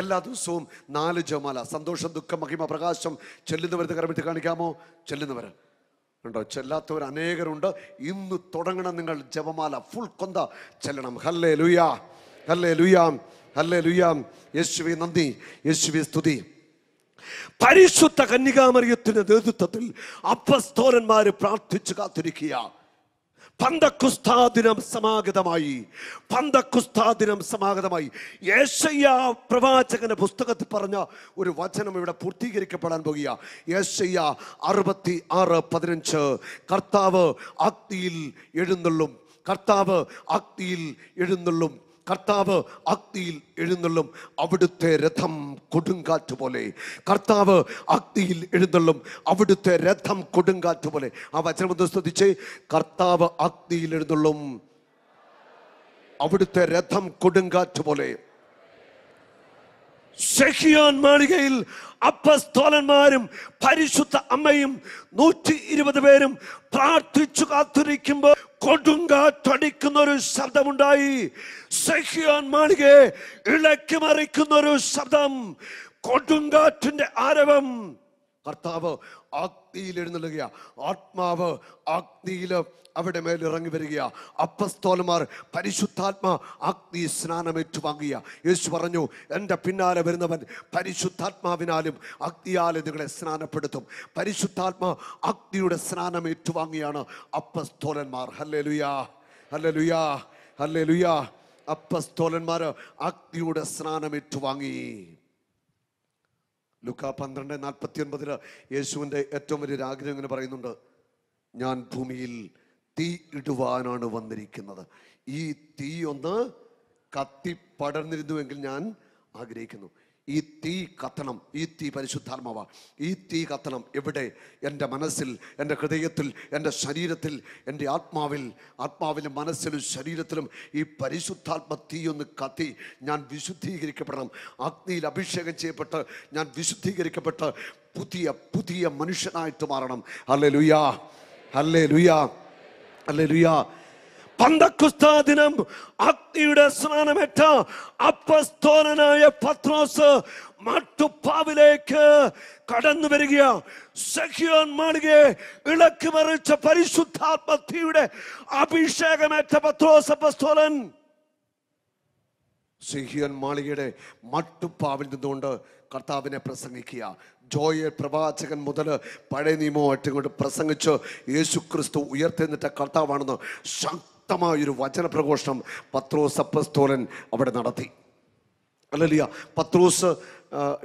എല്ലാ ദിവസവും നാല് ജപമാല സന്തോഷം ദുഃഖം മഹിമ പ്രകാശം ചെല്ലുന്നവർ കരമിട്ട് കാണിക്കാമോ ചെല്ലുന്നവർ കണ്ടോ ചെല്ലാത്തവർ അനേകരുണ്ട് ഇന്ന് തുടങ്ങണം നിങ്ങൾ ജപമാല ഫുൾ കൊന്ത ചെല്ലണം ഹല്ലേ ലുയാ ഹല്ലേ ലുയാം ഹല്ലേ ലുയാം യേശുവി നന്ദി യേശുവി സ്തുതി പരിശുദ്ധ കന്യകാമറിയത്തിന്റെ നേതൃത്വത്തിൽ അപ്പസ്തോരന്മാര് പ്രാർത്ഥിച്ചു കാത്തിരിക്കുക പന്തക്കുസ്താദിനം സമാഗതമായി പന്തക്കുസ്താദിനം സമാഗതമായി യേശയ്യ പ്രവാചകന്റെ പുസ്തകത്തിൽ പറഞ്ഞ ഒരു വചനം ഇവിടെ പൂർത്തീകരിക്കപ്പെടാൻ പോകുക യേശയ്യ അറുപത്തി ആറ് പതിനഞ്ച് കർത്താവ് ആക്തിയിൽ എഴുന്നള്ളും കർത്താവ് ആക്തിയിൽ എഴുന്നള്ളും കർത്താവ് അഗ്നിയിൽ എഴുന്നള്ളും അവിടുത്തെ രഥം കൊടുങ്കാറ്റ് പോലെ കർത്താവ് അഗ്നിയിൽ എഴുന്നള്ളും അവിടുത്തെ രഥം കൊടുങ്കാറ്റ് പോലെ ആ ഒന്ന് ശ്രദ്ധിച്ച് കർത്താവ് അഗ്നിയിൽ എഴുന്നള്ളും അവിടുത്തെ രഥം കൊടുങ്കാറ്റ് പോലെ ഷെഹിയാൻ മാളികയിൽ അപ്പസ്തോലന്മാരും പരിശുദ്ധ അമ്മയും നൂറ്റി ഇരുപത് പേരും പ്രാർത്ഥിച്ചു കാത്തിരിക്കുമ്പോൾ കൊടുങ്കാറ്റടിക്കുന്ന ഒരു ശബ്ദമുണ്ടായി മാളിക ഇളക്കി മറിക്കുന്ന ഒരു ശബ്ദം കൊടുങ്കാറ്റിന്റെ ആരവം കർത്താവ് ആഗ്നിയിൽ എഴുന്നള്ളുക ആത്മാവ് ആഗ്നിയിൽ അവിടെ മേൽ ഇറങ്ങി വരിക അപ്പസ്തോലന്മാർ പരിശുദ്ധാത്മ അഗ്നി സ്നാനമേറ്റു വാങ്ങിയ യേശു പറഞ്ഞു എൻ്റെ പിന്നാലെ വരുന്നവൻ പരിശുദ്ധാത്മാവിനാലും അഗ്നിയാലെ നിങ്ങളെ സ്നാനപ്പെടുത്തും പരിശുദ്ധാത്മ അഗ്നിയുടെ സ്നാനം ഏറ്റുവാങ്ങിയാണ് അപ്പസ്തോലന്മാർ ഹല്ലേ ലുയാ ഹല്ലേ ലുയാ ഹല്ലേ ലുയാ അപ്പസ്തോലന്മാർ അഗ്നിയുടെ സ്നാനം ഏറ്റുവാങ്ങി ലുക്ക പന്ത്രണ്ട് നാൽപ്പത്തി ഒൻപതിൽ യേശുവിൻ്റെ ഏറ്റവും വലിയൊരു ആഗ്രഹം ഇങ്ങനെ പറയുന്നുണ്ട് ഞാൻ ഭൂമിയിൽ തീ ഇടുവാനാണ് വന്നിരിക്കുന്നത് ഈ തീ ഒന്ന് കത്തി പടർന്നിരുന്നുവെങ്കിൽ ഞാൻ ആഗ്രഹിക്കുന്നു ഈ തീ കത്തണം ഈ തീ പരിശുദ്ധാത്മാവ ഈ തീ കത്തണം എവിടെ എൻ്റെ മനസ്സിൽ എൻ്റെ ഹൃദയത്തിൽ എൻ്റെ ശരീരത്തിൽ എൻ്റെ ആത്മാവിൽ ആത്മാവിലും മനസ്സിലും ശരീരത്തിലും ഈ പരിശുദ്ധാത്മ തീയൊന്ന് ഒന്ന് കത്തി ഞാൻ വിശുദ്ധീകരിക്കപ്പെടണം അഗ്നിയിൽ അഭിഷേകം ചെയ്യപ്പെട്ട് ഞാൻ വിശുദ്ധീകരിക്കപ്പെട്ട് പുതിയ പുതിയ മനുഷ്യനായിട്ട് മാറണം അല്ലേ ലുയാ അല്ലേ ലുയാ അല്ലേ ലുയാ പന്തക്കുസ്താ ദിനം അഗ്നിയുടെ സ്നാനമേറ്റ അപ്പസ്തോലനായ പത്രോസ് മട്ടുപ്പാവിലേക്ക് കടന്നു വരിക സഖിയോൻ മാളികയെ ഇളക്കി മറിച്ച പരിശുദ്ധാത്മത്തിയുടെ അഭിഷേകമേറ്റ പത്രോസ് അപ്പസ്തോലൻ സിഹിയൻ മാളികയുടെ മട്ടുപ്പാവിൽ നിന്നുകൊണ്ട് കർത്താവിനെ പ്രസംഗിക്കുക ജോയ പ്രവാചകൻ മുതൽ പഴയ നിയമമായിട്ട് ഇങ്ങോട്ട് പ്രസംഗിച്ച് യേശു ക്രിസ്തു ഉയർത്തെന്നിട്ട കർത്താവാണെന്ന് ശക്തമായൊരു വചനപ്രഘോഷണം പത്രോസ് അപ്പസ്തോലൻ അവിടെ നടത്തി അല്ലല്ല പത്രോസ്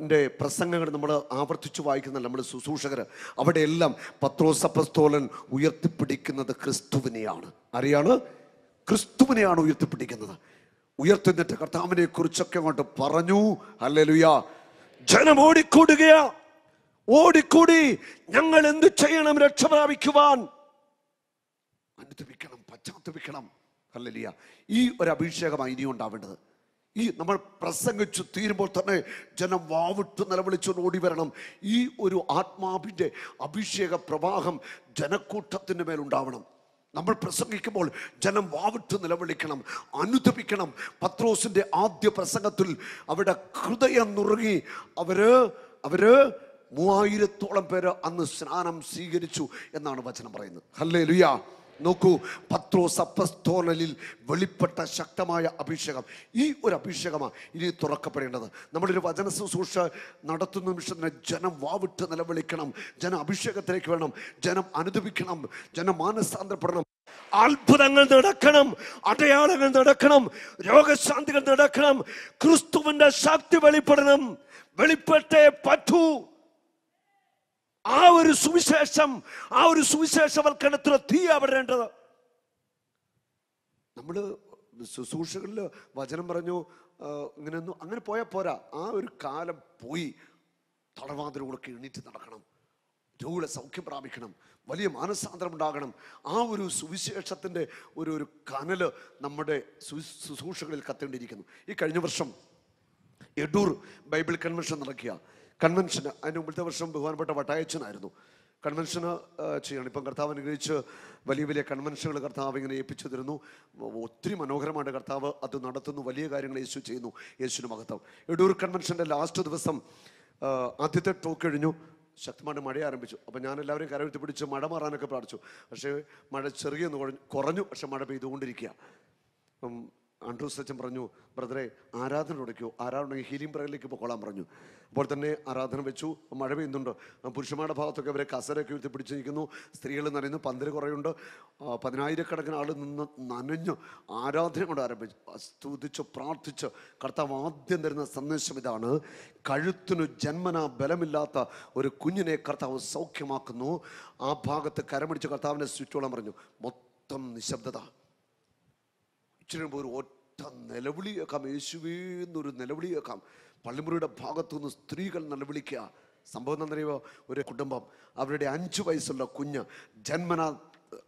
ൻ്റെ പ്രസംഗങ്ങൾ നമ്മൾ ആവർത്തിച്ച് വായിക്കുന്ന നമ്മൾ ശുശൂഷകർ അവിടെയെല്ലാം പത്രോസ് ഉയർത്തിപ്പിടിക്കുന്നത് ക്രിസ്തുവിനെയാണ് അറിയാണ് ക്രിസ്തുവിനെയാണ് ഉയർത്തിപ്പിടിക്കുന്നത് ഉയർത്തുന്നിട്ട് കർത്താവിനെ കുറിച്ചൊക്കെ അങ്ങോട്ട് പറഞ്ഞു അല്ലെലുയ ജനം ഓടിക്കൂടുകയാ ഓടിക്കൂടി ഞങ്ങൾ എന്ത് ചെയ്യണം രക്ഷ പ്രാപിക്കുവാൻ അനുദപിക്കണം പശ്ചാത്തപിക്കണം അല്ലല്ലിയ ഈ ഒരു അഭിഷേകമാണ് ഇനിയും ഉണ്ടാവേണ്ടത് ഈ നമ്മൾ പ്രസംഗിച്ചു തീരുമ്പോൾ തന്നെ ജനം വാവിട്ട് നിലവിളിച്ചു ഓടി വരണം ഈ ഒരു ആത്മാവിൻ്റെ അഭിഷേക പ്രവാഹം ജനക്കൂട്ടത്തിൻ്റെ മേലുണ്ടാവണം നമ്മൾ പ്രസംഗിക്കുമ്പോൾ ജനം വാവിട്ട് നിലവിളിക്കണം അനുദപിക്കണം പത്രോസിൻ്റെ ആദ്യ പ്രസംഗത്തിൽ അവരുടെ ഹൃദയം നുറുങ്ങി അവര് അവര് മൂവായിരത്തോളം പേര് അന്ന് സ്നാനം സ്വീകരിച്ചു എന്നാണ് വചനം പറയുന്നത് ഹല്ലേ ലുയാ നോക്കൂ പത്രോ അപ്പസ്തോലനിൽ വെളിപ്പെട്ട ശക്തമായ അഭിഷേകം ഈ ഒരു അഭിഷേകമാണ് ഇനി തുറക്കപ്പെടേണ്ടത് നമ്മളൊരു വചന ശുശ്രൂഷ നടത്തുന്ന നിമിഷം തന്നെ ജനം വാവിട്ട് നിലവിളിക്കണം ജനം അഭിഷേകത്തിലേക്ക് വേണം ജനം അനുദപിക്കണം ജനം മാനസാന്തരപ്പെടണം അത്ഭുതങ്ങൾ നടക്കണം അടയാളങ്ങൾ നടക്കണം രോഗശാന്തികൾ നടക്കണം ക്രിസ്തുവിന്റെ ശക്തി വെളിപ്പെടണം വെളിപ്പെട്ടേ പറ്റൂ ആ ഒരു സുവിശേഷം ആ ഒരു സുവിശേഷവൽക്കരണത്തിന് തീയാ വരേണ്ടത് നമ്മൾ ശുശ്രൂഷകളിൽ വചനം പറഞ്ഞു ഇങ്ങനെയൊന്നും അങ്ങനെ പോയാൽ പോരാ ആ ഒരു കാലം പോയി തടവാതിലൂടെ എണീറ്റ് നടക്കണം രോഗികളെ സൗഖ്യം പ്രാപിക്കണം വലിയ മാനസാന്തരം ഉണ്ടാകണം ആ ഒരു സുവിശേഷത്തിൻ്റെ ഒരു ഒരു കനൽ നമ്മുടെ ശുശ്രൂഷകളിൽ കത്തേണ്ടിയിരിക്കുന്നു ഈ കഴിഞ്ഞ വർഷം എഡൂർ ബൈബിൾ കൺവെൻഷൻ നടക്കുക കൺവെൻഷന് അതിൻ്റെ മുമ്പത്തെ വർഷം ബഹുമാനപ്പെട്ട വട്ടായച്ചനായിരുന്നു കൺവെൻഷന് ചെയ്യണം ഇപ്പം കർത്താവ് അനുഗ്രഹിച്ച് വലിയ വലിയ കൺവെൻഷനുകൾ കർത്താവ് ഇങ്ങനെ ഏൽപ്പിച്ചു തരുന്നു ഒത്തിരി മനോഹരമായിട്ട് കർത്താവ് അത് നടത്തുന്നു വലിയ കാര്യങ്ങൾ യേശു ചെയ്യുന്നു യേശുവിന് മഹത്വം എടൂർ കൺവെൻഷൻ്റെ ലാസ്റ്റ് ദിവസം ആദ്യത്തെ ടോക്ക് കഴിഞ്ഞു ശക്തമായിട്ട് മഴ ആരംഭിച്ചു അപ്പം ഞാൻ എല്ലാവരും കരവിത്തി പിടിച്ച് മഴ മാറാനൊക്കെ പ്രാർത്ഥിച്ചു പക്ഷേ മഴ ചെറിയൊന്ന് കുറഞ്ഞു കുറഞ്ഞു പക്ഷെ മഴ പെയ്തുകൊണ്ടിരിക്കുക ആൻഡ്രൂസ് സച്ചൻ പറഞ്ഞു ബ്രദറെ ആരാധന തുടയ്ക്കൂ ആരാധന ഉണ്ടെങ്കിൽ ഹീലിംഗ് പ്രയറിലേക്ക് പൊക്കോളാൻ പറഞ്ഞു അപ്പോൾ തന്നെ ആരാധന വെച്ചു മഴ പെയ്യുന്നുണ്ട് പുരുഷന്മാരുടെ ഭാഗത്തൊക്കെ അവരെ കസരൊക്കെ ഉയർത്തി പിടിച്ചു നിൽക്കുന്നു സ്ത്രീകൾ നിറയുന്നു പന്തൽ കുറയുണ്ട് പതിനായിരക്കണക്കിന് ആൾ നിന്ന് നനഞ്ഞ് ആരാധന കൊണ്ട് ആരംഭിച്ചു സ്തുതിച്ച് പ്രാർത്ഥിച്ച് കർത്താവ് ആദ്യം തരുന്ന സന്ദേശം ഇതാണ് കഴുത്തിനു ജന്മനാ ബലമില്ലാത്ത ഒരു കുഞ്ഞിനെ കർത്താവ് സൗഖ്യമാക്കുന്നു ആ ഭാഗത്ത് കരമടിച്ച് കർത്താവിനെ സ്വിറ്റോളം പറഞ്ഞു മൊത്തം നിശബ്ദത ഇച്ചിരി ഒരു ഒറ്റ നിലവിളിയേക്കാം കേൾക്കാം യേശുവേ എന്നൊരു പള്ളിമുറിയുടെ ഭാഗത്തുനിന്ന് സ്ത്രീകൾ നിലവിളിക്കുക സംഭവം എന്നറിയുമോ ഒരു കുടുംബം അവരുടെ അഞ്ചു വയസ്സുള്ള കുഞ്ഞ് ജന്മനാ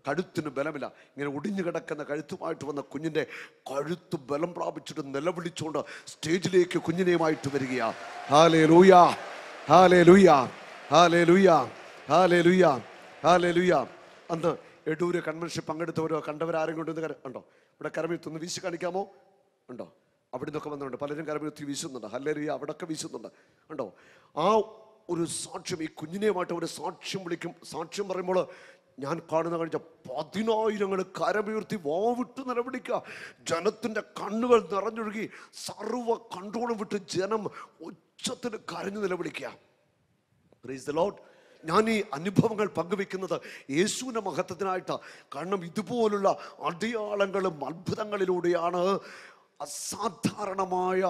കഴുത്തിന് ബലമില്ല ഇങ്ങനെ ഒടിഞ്ഞു കിടക്കുന്ന കഴുത്തുമായിട്ട് വന്ന കുഞ്ഞിൻ്റെ കഴുത്ത് ബലം പ്രാപിച്ചിട്ട് നിലവിളിച്ചുകൊണ്ട് സ്റ്റേജിലേക്ക് കുഞ്ഞിനെയുമായിട്ട് വരികയാ ഹാലേ അന്ന് എടൂര് കൺവെൻഷൻ പങ്കെടുത്തവരോ കണ്ടവരാരും കൊണ്ടുവന്ന് ഉണ്ടോ ഇവിടെ കരമി ഒന്ന് വീശി കാണിക്കാമോ ഉണ്ടോ അവിടെ നിന്നൊക്കെ വന്നിട്ടുണ്ട് പലരും കരമി ഒത്തിരി വീശുന്നുണ്ട് ഹല്ലേറിയ അവിടെയൊക്കെ വീശുന്നുണ്ട് ഉണ്ടോ ആ ഒരു സാക്ഷ്യം ഈ കുഞ്ഞിനെയുമായിട്ട് ഒരു സാക്ഷ്യം വിളിക്കും സാക്ഷ്യം പറയുമ്പോൾ ഞാൻ കാണുന്ന കഴിഞ്ഞ പതിനായിരങ്ങൾ കരമുയർത്തി വാവിട്ട് നിലവിളിക്കുക ജനത്തിൻ്റെ കണ്ണുകൾ നിറഞ്ഞൊഴുകി സർവ കൺട്രോളും വിട്ട് ജനം ഉച്ചത്തിന് കരഞ്ഞു നിലവിളിക്കുക പ്രീസ് ദ ലോട്ട് ഞാൻ ഈ അനുഭവങ്ങൾ പങ്കുവെക്കുന്നത് യേശുവിൻ്റെ മഹത്വത്തിനായിട്ട് കാരണം ഇതുപോലുള്ള അടയാളങ്ങളും അത്ഭുതങ്ങളിലൂടെയാണ് അസാധാരണമായ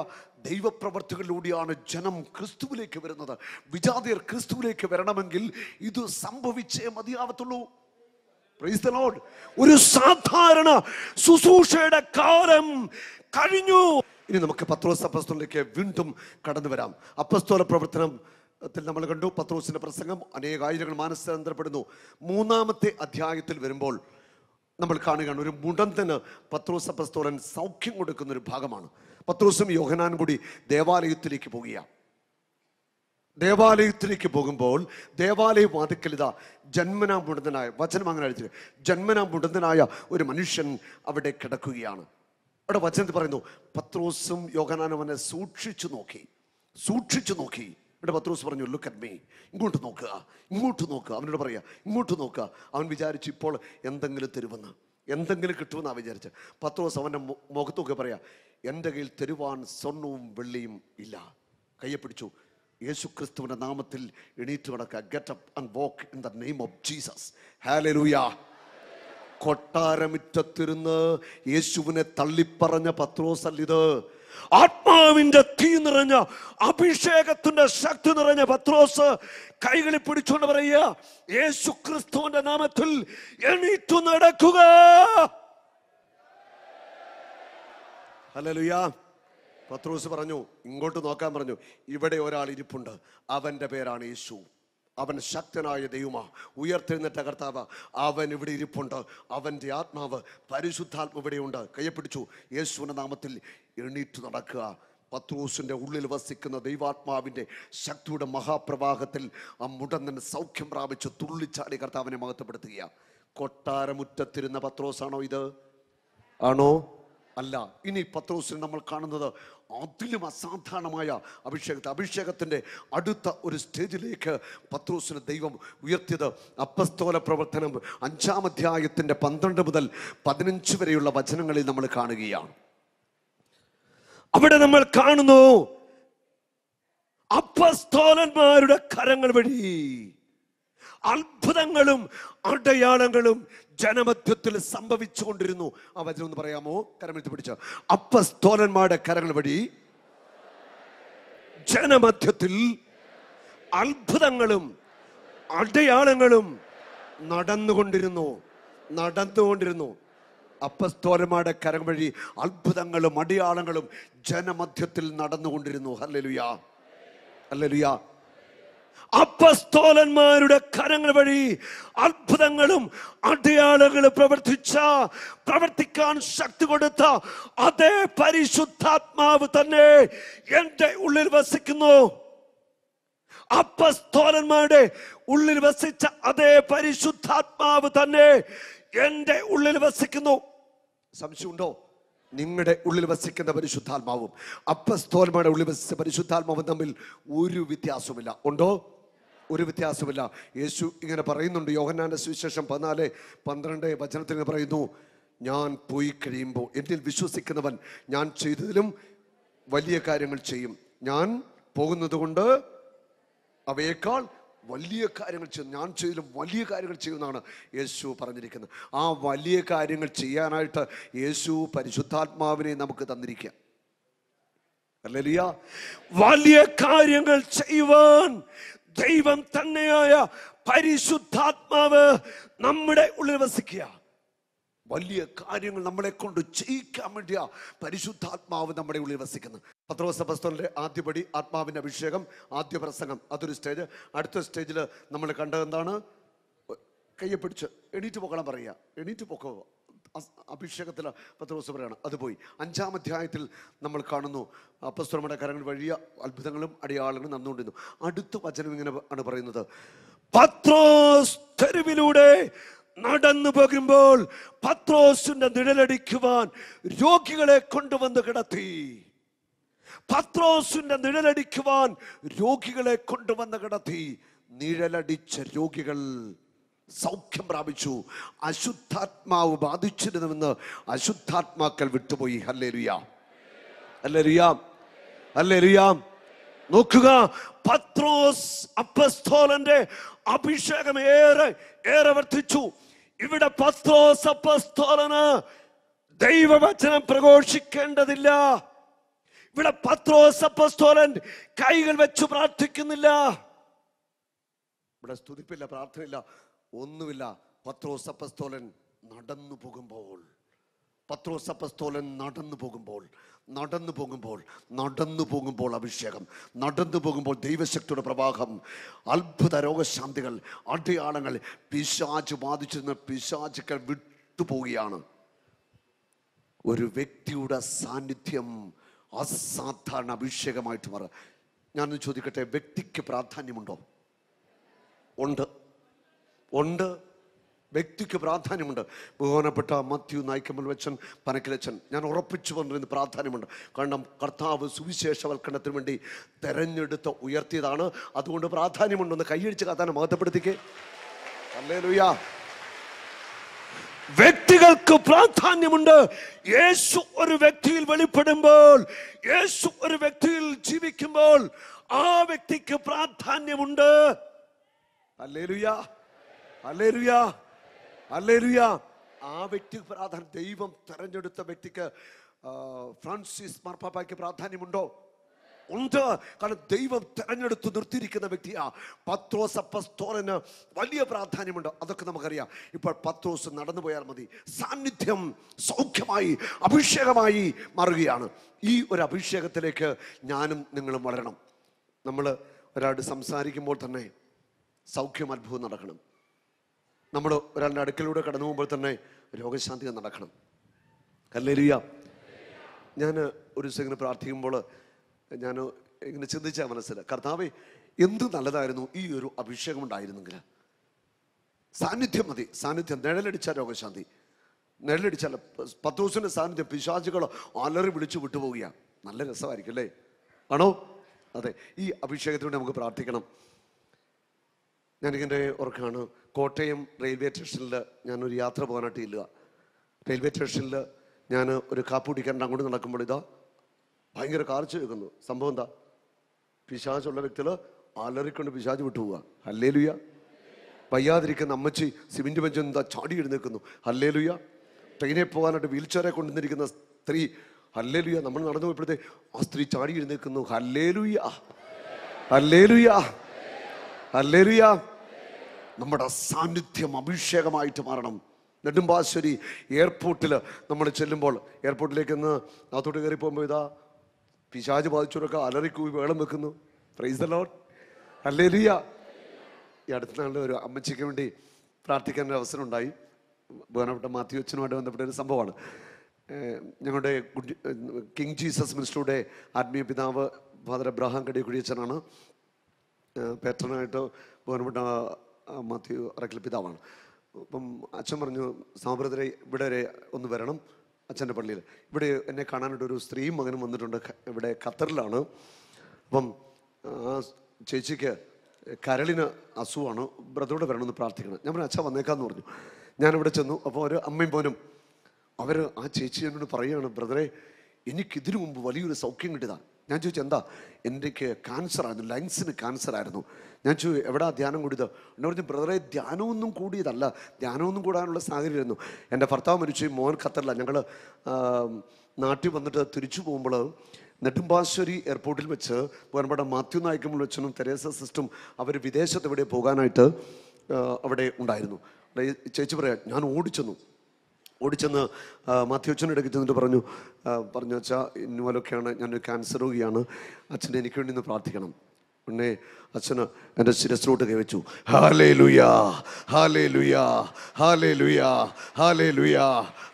ദൈവപ്രവർത്തികളിലൂടെയാണ് ജനം ക്രിസ്തുവിലേക്ക് വരുന്നത് വിജാതിയർ ക്രിസ്തുവിലേക്ക് വരണമെങ്കിൽ ഇത് സംഭവിച്ചേ മതിയാവത്തുള്ളൂ പ്രൈസ് ഒരു സാധാരണ ശുശ്രൂഷയുടെ കാലം കഴിഞ്ഞു ഇനി നമുക്ക് പത്രോസ് അപ്പസ്തോലിലേക്ക് വീണ്ടും കടന്നു വരാം അപ്പസ്തോല പ്രവർത്തനം ത്തിൽ നമ്മൾ കണ്ടു പത്രോസിന്റെ പ്രസംഗം അനേകായിരങ്ങൾ മാനസാന്തരപ്പെടുന്നു മൂന്നാമത്തെ അധ്യായത്തിൽ വരുമ്പോൾ നമ്മൾ കാണുകയാണ് ഒരു മുടന്തന് പത്രോസ പ്രസ്തോലൻ സൗഖ്യം കൊടുക്കുന്ന ഒരു ഭാഗമാണ് പത്രോസും യോഹനാൻ കൂടി ദേവാലയത്തിലേക്ക് പോവുകയാണ് ദേവാലയത്തിലേക്ക് പോകുമ്പോൾ ദേവാലയ വാതിക്കൽ ജന്മനാ മുടന്തനായ വചനം അങ്ങനെ അടിച്ചില്ല ജന്മനാ മുടന്തനായ ഒരു മനുഷ്യൻ അവിടെ കിടക്കുകയാണ് അവിടെ വചനത്തിൽ പറയുന്നു പത്രോസും യോഹനാനും അവനെ സൂക്ഷിച്ചു നോക്കി സൂക്ഷിച്ചു നോക്കി എന്നിട്ട് പത്രോസ് പറഞ്ഞു ലുക്ക് അറ്റ് മീ ഇങ്ങോട്ട് നോക്കുക ഇങ്ങോട്ട് നോക്കുക അവനോട് പറയുക ഇങ്ങോട്ട് നോക്കുക അവൻ വിചാരിച്ചു ഇപ്പോൾ എന്തെങ്കിലും തരുമെന്ന് എന്തെങ്കിലും കിട്ടുമെന്ന് കിട്ടുമെന്നാണ് വിചാരിച്ച പത്രോസ് അവൻ്റെ മുഖത്തൊക്കെ പറയാ എൻ്റെ കയ്യിൽ തരുവാൻ സ്വർണവും വെള്ളിയും ഇല്ല കയ്യെ പിടിച്ചു യേശു ക്രിസ്തുവിൻ്റെ നാമത്തിൽ എണീറ്റ് കിടക്കുക get up and walk in the name of Jesus hallelujah കൊട്ടാരമിറ്റത്തിരുന്ന് യേശുവിനെ തള്ളിപ്പറഞ്ഞ പത്രോസല്ലിത് ആത്മാവിന്റെ തീ നിറഞ്ഞ അഭിഷേകത്തിന്റെ ശക്തി നിറഞ്ഞ പത്രോസ് കൈകളിൽ പിടിച്ചുകൊണ്ട് പറയുക യേശു ക്രിസ്തുവിന്റെ നാമത്തിൽ എണീറ്റു നടക്കുക പത്രോസ് പറഞ്ഞു ഇങ്ങോട്ട് നോക്കാൻ പറഞ്ഞു ഇവിടെ ഒരാൾ ഇരിപ്പുണ്ട് അവന്റെ പേരാണ് യേശു അവൻ ശക്തനായ ദൈവമാ ഉയർത്തെഴുന്നേറ്റ കർത്താവ് അവൻ ഇവിടെ ഇരിപ്പുണ്ട് അവൻ്റെ ആത്മാവ് പരിശുദ്ധാത്മ ഇവിടെയുണ്ട് കയ്യപ്പിടിച്ചു യേശുവിൻ്റെ നാമത്തിൽ എണീറ്റു നടക്കുക പത്രൂസിൻ്റെ ഉള്ളിൽ വസിക്കുന്ന ദൈവാത്മാവിൻ്റെ ശക്തിയുടെ മഹാപ്രവാഹത്തിൽ ആ മുടന്നൻ സൗഖ്യം പ്രാപിച്ച് തുള്ളിച്ചാടി കർത്താവിനെ മഹത്വപ്പെടുത്തുക കൊട്ടാരമുറ്റത്തിരുന്ന പത്രോസാണോ ഇത് ആണോ അല്ല ഇനി പത്രോസിന് നമ്മൾ കാണുന്നത് അതിലും അസാധാരണമായ അഭിഷേകത്തെ അഭിഷേകത്തിൻ്റെ അടുത്ത ഒരു സ്റ്റേജിലേക്ക് പത്രോസിന് ദൈവം ഉയർത്തിയത് അപ്പസ്തോല പ്രവർത്തനം അഞ്ചാം അധ്യായത്തിൻ്റെ പന്ത്രണ്ട് മുതൽ പതിനഞ്ച് വരെയുള്ള വചനങ്ങളിൽ നമ്മൾ കാണുകയാണ് അവിടെ നമ്മൾ കാണുന്നു അപ്പസ്തോലന്മാരുടെ കരങ്ങൾ വഴി അത്ഭുതങ്ങളും അടയാളങ്ങളും ജനമധ്യത്തിൽ സംഭവിച്ചുകൊണ്ടിരുന്നു ആ വചനം ഒന്ന് പറയാമോ കരമെടുത്ത് പിടിച്ച അപ്പസ്തോലന്മാരുടെ കരങ്ങൾ വഴി ജനമധ്യത്തിൽ അത്ഭുതങ്ങളും അടയാളങ്ങളും നടന്നുകൊണ്ടിരുന്നു നടന്നുകൊണ്ടിരുന്നു അപ്പസ്തോലന്മാരുടെ കരം വഴി അത്ഭുതങ്ങളും അടയാളങ്ങളും ജനമധ്യത്തിൽ നടന്നുകൊണ്ടിരുന്നു ഹല്ലലുയാ ഹല്ലലുയാ അപ്പസ്തോലന്മാരുടെ കരങ്ങൾ വഴി അത്ഭുതങ്ങളും അടയാളങ്ങളും പ്രവർത്തിച്ച പ്രവർത്തിക്കാൻ ശക്തി കൊടുത്ത അതേ പരിശുദ്ധാത്മാവ് തന്നെ എൻ്റെ ഉള്ളിൽ വസിക്കുന്നു അപ്പസ്തോലന്മാരുടെ ഉള്ളിൽ വസിച്ച അതേ പരിശുദ്ധാത്മാവ് തന്നെ എൻ്റെ ഉള്ളിൽ വസിക്കുന്നു സംശയമുണ്ടോ നിങ്ങളുടെ ഉള്ളിൽ വസിക്കുന്ന പരിശുദ്ധാത്മാവും അപ്പസ്തോലന്മാരുടെ ഉള്ളിൽ വസിച്ച പരിശുദ്ധാത്മാവും തമ്മിൽ ഒരു വ്യത്യാസവുമില്ല ഉണ്ടോ ഒരു വ്യത്യാസമില്ല യേശു ഇങ്ങനെ പറയുന്നുണ്ട് യോഹന്നാൻ്റെ സുവിശേഷം പതിനാല് പന്ത്രണ്ട് വചനത്തിന് പറയുന്നു ഞാൻ പോയി കഴിയുമ്പോൾ എന്നിൽ വിശ്വസിക്കുന്നവൻ ഞാൻ ചെയ്തതിലും വലിയ കാര്യങ്ങൾ ചെയ്യും ഞാൻ പോകുന്നത് കൊണ്ട് അവയേക്കാൾ വലിയ കാര്യങ്ങൾ ചെയ്യും ഞാൻ ചെയ്തതിലും വലിയ കാര്യങ്ങൾ ചെയ്യുമെന്നാണ് യേശു പറഞ്ഞിരിക്കുന്നത് ആ വലിയ കാര്യങ്ങൾ ചെയ്യാനായിട്ട് യേശു പരിശുദ്ധാത്മാവിനെ നമുക്ക് തന്നിരിക്കുക അല്ലലിയ വലിയ കാര്യങ്ങൾ ചെയ്യുവാൻ ദൈവം തന്നെയായ പരിശുദ്ധാത്മാവ് നമ്മുടെ ഉള്ളിൽ വസിക്കുക വലിയ കാര്യങ്ങൾ നമ്മളെ കൊണ്ട് ചെയ്യിക്കാൻ വേണ്ടിയ പരിശുദ്ധാത്മാവ് നമ്മുടെ ഉള്ളിൽ വസിക്കുന്നു പത്രോസഭസ്തോലിൻ്റെ ആദ്യപടി ആത്മാവിന്റെ അഭിഷേകം ആദ്യ പ്രസംഗം അതൊരു സ്റ്റേജ് അടുത്ത സ്റ്റേജിൽ നമ്മൾ കണ്ടത് എന്താണ് കയ്യെ പിടിച്ച് എണീറ്റ് പോകണം പറയുക എണീറ്റ് പൊക്കോ അഭിഷേകത്തിൽ പത്രോസ് പറയാണ് അത് പോയി അഞ്ചാം അധ്യായത്തിൽ നമ്മൾ കാണുന്നു അപ്പസ്വരമുടെ കരങ്ങൾ വഴിയ അത്ഭുതങ്ങളും അടിയാളുകളും നന്നുകൊണ്ടിരുന്നു അടുത്ത വചനം ഇങ്ങനെ ആണ് പറയുന്നത് പത്രോസ് തെരുവിലൂടെ നടന്നു പോകുമ്പോൾ പത്രോസിന്റെ നിഴലടിക്കുവാൻ രോഗികളെ കൊണ്ടുവന്ന് കിടത്തി പത്രോസിന്റെ നിഴലടിക്കുവാൻ രോഗികളെ കൊണ്ടുവന്ന് കിടത്തി നിഴലടിച്ച രോഗികൾ സൗഖ്യം പ്രാപിച്ചു അശുദ്ധാത്മാവ് ബാധിച്ചിരുന്നുവെന്ന് അശുദ്ധാത്മാക്കൾ വിട്ടുപോയി ഹല്ലേലുയാം ഹല്ലേലുയാം ഹല്ലേലുയാം നോക്കുക പത്രോസ് അപ്പസ്തോലന്റെ അഭിഷേകം ഏറെ ഏറെ വർദ്ധിച്ചു ഇവിടെ പത്രോസ് അപ്പസ്തോലന് ദൈവവചനം പ്രഘോഷിക്കേണ്ടതില്ല ഇവിടെ പത്രോസ് അപ്പസ്തോലൻ കൈകൾ വെച്ചു പ്രാർത്ഥിക്കുന്നില്ല ഇവിടെ സ്തുതിപ്പില്ല പ്രാർത്ഥനയില്ല ഒന്നുമില്ല പത്രോസപ്പസ്തോലൻ നടന്നു പോകുമ്പോൾ പത്രോസപ്പസ്തോലൻ നടന്നു പോകുമ്പോൾ നടന്നു പോകുമ്പോൾ നടന്നു പോകുമ്പോൾ അഭിഷേകം നടന്നു പോകുമ്പോൾ ദൈവശക്തിയുടെ പ്രവാഹം അത്ഭുത രോഗശാന്തികൾ അടയാളങ്ങൾ പിശാച് ബാധിച്ചിരുന്ന പിശാചുക്കൾ വിട്ടുപോവുകയാണ് ഒരു വ്യക്തിയുടെ സാന്നിധ്യം അസാധാരണ അഭിഷേകമായിട്ട് മാറുക ഞാനൊന്ന് ചോദിക്കട്ടെ വ്യക്തിക്ക് പ്രാധാന്യമുണ്ടോ ഉണ്ട് ഉണ്ട് വ്യക്തിക്ക് പ്രാധാന്യമുണ്ട് ബഹുമാനപ്പെട്ട മത്യു നായ്ക്കമ്മൽ വെച്ചൻ പനക്കിലച്ചൻ ഞാൻ ഉറപ്പിച്ചു പറഞ്ഞിരുന്ന പ്രാധാന്യമുണ്ട് കാരണം കർത്താവ് സുവിശേഷവൽക്കരണത്തിന് വേണ്ടി തെരഞ്ഞെടുത്ത് ഉയർത്തിയതാണ് അതുകൊണ്ട് പ്രാധാന്യമുണ്ടെന്ന് കൈയടിച്ച് കഥാനെ മഹത്വപ്പെടുത്തിക്കേ വ്യക്തികൾക്ക് പ്രാധാന്യമുണ്ട് യേശു ഒരു വ്യക്തിയിൽ വെളിപ്പെടുമ്പോൾ യേശു ഒരു വ്യക്തിയിൽ ജീവിക്കുമ്പോൾ ആ വ്യക്തിക്ക് പ്രാധാന്യമുണ്ട് അല്ലേലുയാ അല്ലേരുയാ അല്ലേരുയാ ആ വ്യക്തി പ്രാധാന്യം ദൈവം തെരഞ്ഞെടുത്ത വ്യക്തിക്ക് ഫ്രാൻസിസ് മാർപ്പാപ്പയ്ക്ക് പ്രാധാന്യമുണ്ടോ ഉണ്ട് കാരണം ദൈവം തെരഞ്ഞെടുത്ത് നിർത്തിയിരിക്കുന്ന വ്യക്തിയാ പത്രോസ് അപ്പസ്തോലന് വലിയ പ്രാധാന്യമുണ്ട് അതൊക്കെ നമുക്കറിയാം ഇപ്പോൾ പത്രോസ് നടന്നു പോയാൽ മതി സാന്നിധ്യം സൗഖ്യമായി അഭിഷേകമായി മാറുകയാണ് ഈ ഒരു അഭിഷേകത്തിലേക്ക് ഞാനും നിങ്ങളും വളരണം നമ്മൾ ഒരാൾ സംസാരിക്കുമ്പോൾ തന്നെ സൗഖ്യം അത്ഭുതം നടക്കണം നമ്മൾ ഒരാളുടെ അടുക്കലൂടെ കടന്നു പോകുമ്പോൾ തന്നെ രോഗശാന്തി നടക്കണം കല്ലേരിയ ഞാൻ ഒരു ദിവസം ഇങ്ങനെ പ്രാർത്ഥിക്കുമ്പോൾ ഞാൻ ഇങ്ങനെ ചിന്തിച്ച മനസ്സിൽ കർത്താവെ എന്ത് നല്ലതായിരുന്നു ഈ ഒരു അഭിഷേകം ഉണ്ടായിരുന്നെങ്കിൽ സാന്നിധ്യം മതി സാന്നിധ്യം നിഴലടിച്ച രോഗശാന്തി നിഴലടിച്ചാൽ പത്ത് ദിവസത്തിൻ്റെ സാന്നിധ്യം പിശാചുകളോ അലറി വിളിച്ചു വിട്ടുപോവുകയാണ് നല്ല രസമായിരിക്കും അല്ലേ ആണോ അതെ ഈ അഭിഷേകത്തിനുവേണ്ടി നമുക്ക് പ്രാർത്ഥിക്കണം ഞാനിങ്ങനെ ഓർക്കാണ് കോട്ടയം റെയിൽവേ സ്റ്റേഷനിൽ ഞാനൊരു യാത്ര പോകാനായിട്ട് ഇല്ല റെയിൽവേ സ്റ്റേഷനിൽ ഞാൻ ഒരു കാപ്പ് കുടിക്കാൻ അങ്ങോട്ട് നടക്കുമ്പോൾ ഇതാ ഭയങ്കര കാർച്ച് വെക്കുന്നു സംഭവം എന്താ പിശാചുള്ള വ്യക്തികൾ അലറിക്കൊണ്ട് പിശാജ് വിട്ടുപോവുക ലുയ വയ്യാതിരിക്കുന്ന അമ്മച്ചി സിമെന്റ് ബെഞ്ചിൽ എന്താ ചാടി എഴുന്നേൽക്കുന്നു ലുയ ട്രെയിനിൽ പോകാനായിട്ട് വീൽ ചെയറെ കൊണ്ടുവന്നിരിക്കുന്ന സ്ത്രീ ലുയ നമ്മൾ നടന്നു പോയപ്പോഴത്തെ ആ സ്ത്രീ ചാടി എഴുന്നേൽക്കുന്നു ലുയ അല്ലേ ലുയാ നമ്മുടെ സാന്നിധ്യം അഭിഷേകമായിട്ട് മാറണം നെടുമ്പാശ്ശേരി എയർപോർട്ടിൽ നമ്മൾ ചെല്ലുമ്പോൾ എയർപോർട്ടിലേക്ക് ഇന്ന് അകത്തോട്ട് കയറി പോകുമ്പോൾ ഇതാ പിശാജ് ബാധിച്ചവരൊക്കെ അലറിക്കൂ വേളം വെക്കുന്നു പ്രൈസ് ദ ലോട്ട് അല്ലേ ലിയ ഈ അടുത്ത നാളിൽ ഒരു അമ്മച്ചിക്ക് വേണ്ടി പ്രാർത്ഥിക്കാൻ ഒരു അവസരം ഉണ്ടായി ബഹുമാനപ്പെട്ട മാത്യു അച്ഛനുമായിട്ട് ബന്ധപ്പെട്ട ഒരു സംഭവമാണ് ഞങ്ങളുടെ ഗുഡ് കിങ് ജീസസ് മിനിസ്റ്ററുടെ ആത്മീയ പിതാവ് ഫാദർ അബ്രാഹാം കുടിയച്ചനാണ് പേറ്റനായിട്ട് ബഹുമാനപ്പെട്ട മാത്യു അറക്കൽ പിതാവാണ് അപ്പം അച്ഛൻ പറഞ്ഞു സാമ്പ്രതരെ ഇവിടെ വരെ ഒന്ന് വരണം അച്ഛൻ്റെ പള്ളിയിൽ ഇവിടെ എന്നെ കാണാനായിട്ട് ഒരു സ്ത്രീയും മകനും വന്നിട്ടുണ്ട് ഇവിടെ ഖത്തറിലാണ് അപ്പം ആ ചേച്ചിക്ക് കരളിന് അസുഖമാണ് ബ്രദറോട് വരണമെന്ന് പ്രാർത്ഥിക്കണം ഞാൻ പറഞ്ഞു അച്ഛ വന്നേക്കാന്ന് പറഞ്ഞു ഞാനിവിടെ ചെന്നു അപ്പോൾ ഒരു അമ്മയും പോനും അവർ ആ ചേച്ചി എന്നോട് പറയുകയാണ് ബ്രദറെ എനിക്കിതിനു മുമ്പ് വലിയൊരു സൗഖ്യം കിട്ടിയതാണ് ഞാൻ ചോദിച്ചു എന്താ എനിക്ക് ക്യാൻസർ ആയിരുന്നു ലങ്സിന് ക്യാൻസർ ആയിരുന്നു ഞാൻ ചോ എവിടാ ധ്യാനം കൂടിയത് എന്നെ പറഞ്ഞു ബ്രദറെ ധ്യാനമൊന്നും കൂടിയതല്ല ധ്യാനമൊന്നും കൂടാനുള്ള സാഹചര്യമായിരുന്നു എൻ്റെ ഭർത്താവ് മരിച്ചു മോൻ ഖത്തറില്ല ഞങ്ങൾ നാട്ടിൽ വന്നിട്ട് തിരിച്ചു പോകുമ്പോൾ നെടുമ്പാശ്ശേരി എയർപോർട്ടിൽ വെച്ച് വേറെ മാത്യു നായിക്കും വെച്ചനും തെരേസ സിസ്റ്റും അവർ വിദേശത്ത് എവിടെ പോകാനായിട്ട് അവിടെ ഉണ്ടായിരുന്നു ചേച്ചി പറയാം ഞാൻ ഓടിച്ചെന്നു ഓടിച്ചെന്ന് മാത്യു മാത്യുച്ഛൻ്റെ അടുക്ക് ചെന്നിട്ട് പറഞ്ഞു പറഞ്ഞു അച്ഛാ ഇന്നുപോലൊക്കെയാണ് ഞാനൊരു ക്യാൻസർ രോഗിയാണ് അച്ഛൻ്റെ എനിക്ക് വേണ്ടി ഒന്ന് പ്രാർത്ഥിക്കണം ഉണ്ണേ അച്ഛന് എൻ്റെ ശിരസിലോട്ട് കൈവച്ചു ഹാലേ ലുയാ ഹാലേ ലുയാ ഹാലേ ലുയാ ഹാലേ ലുയാ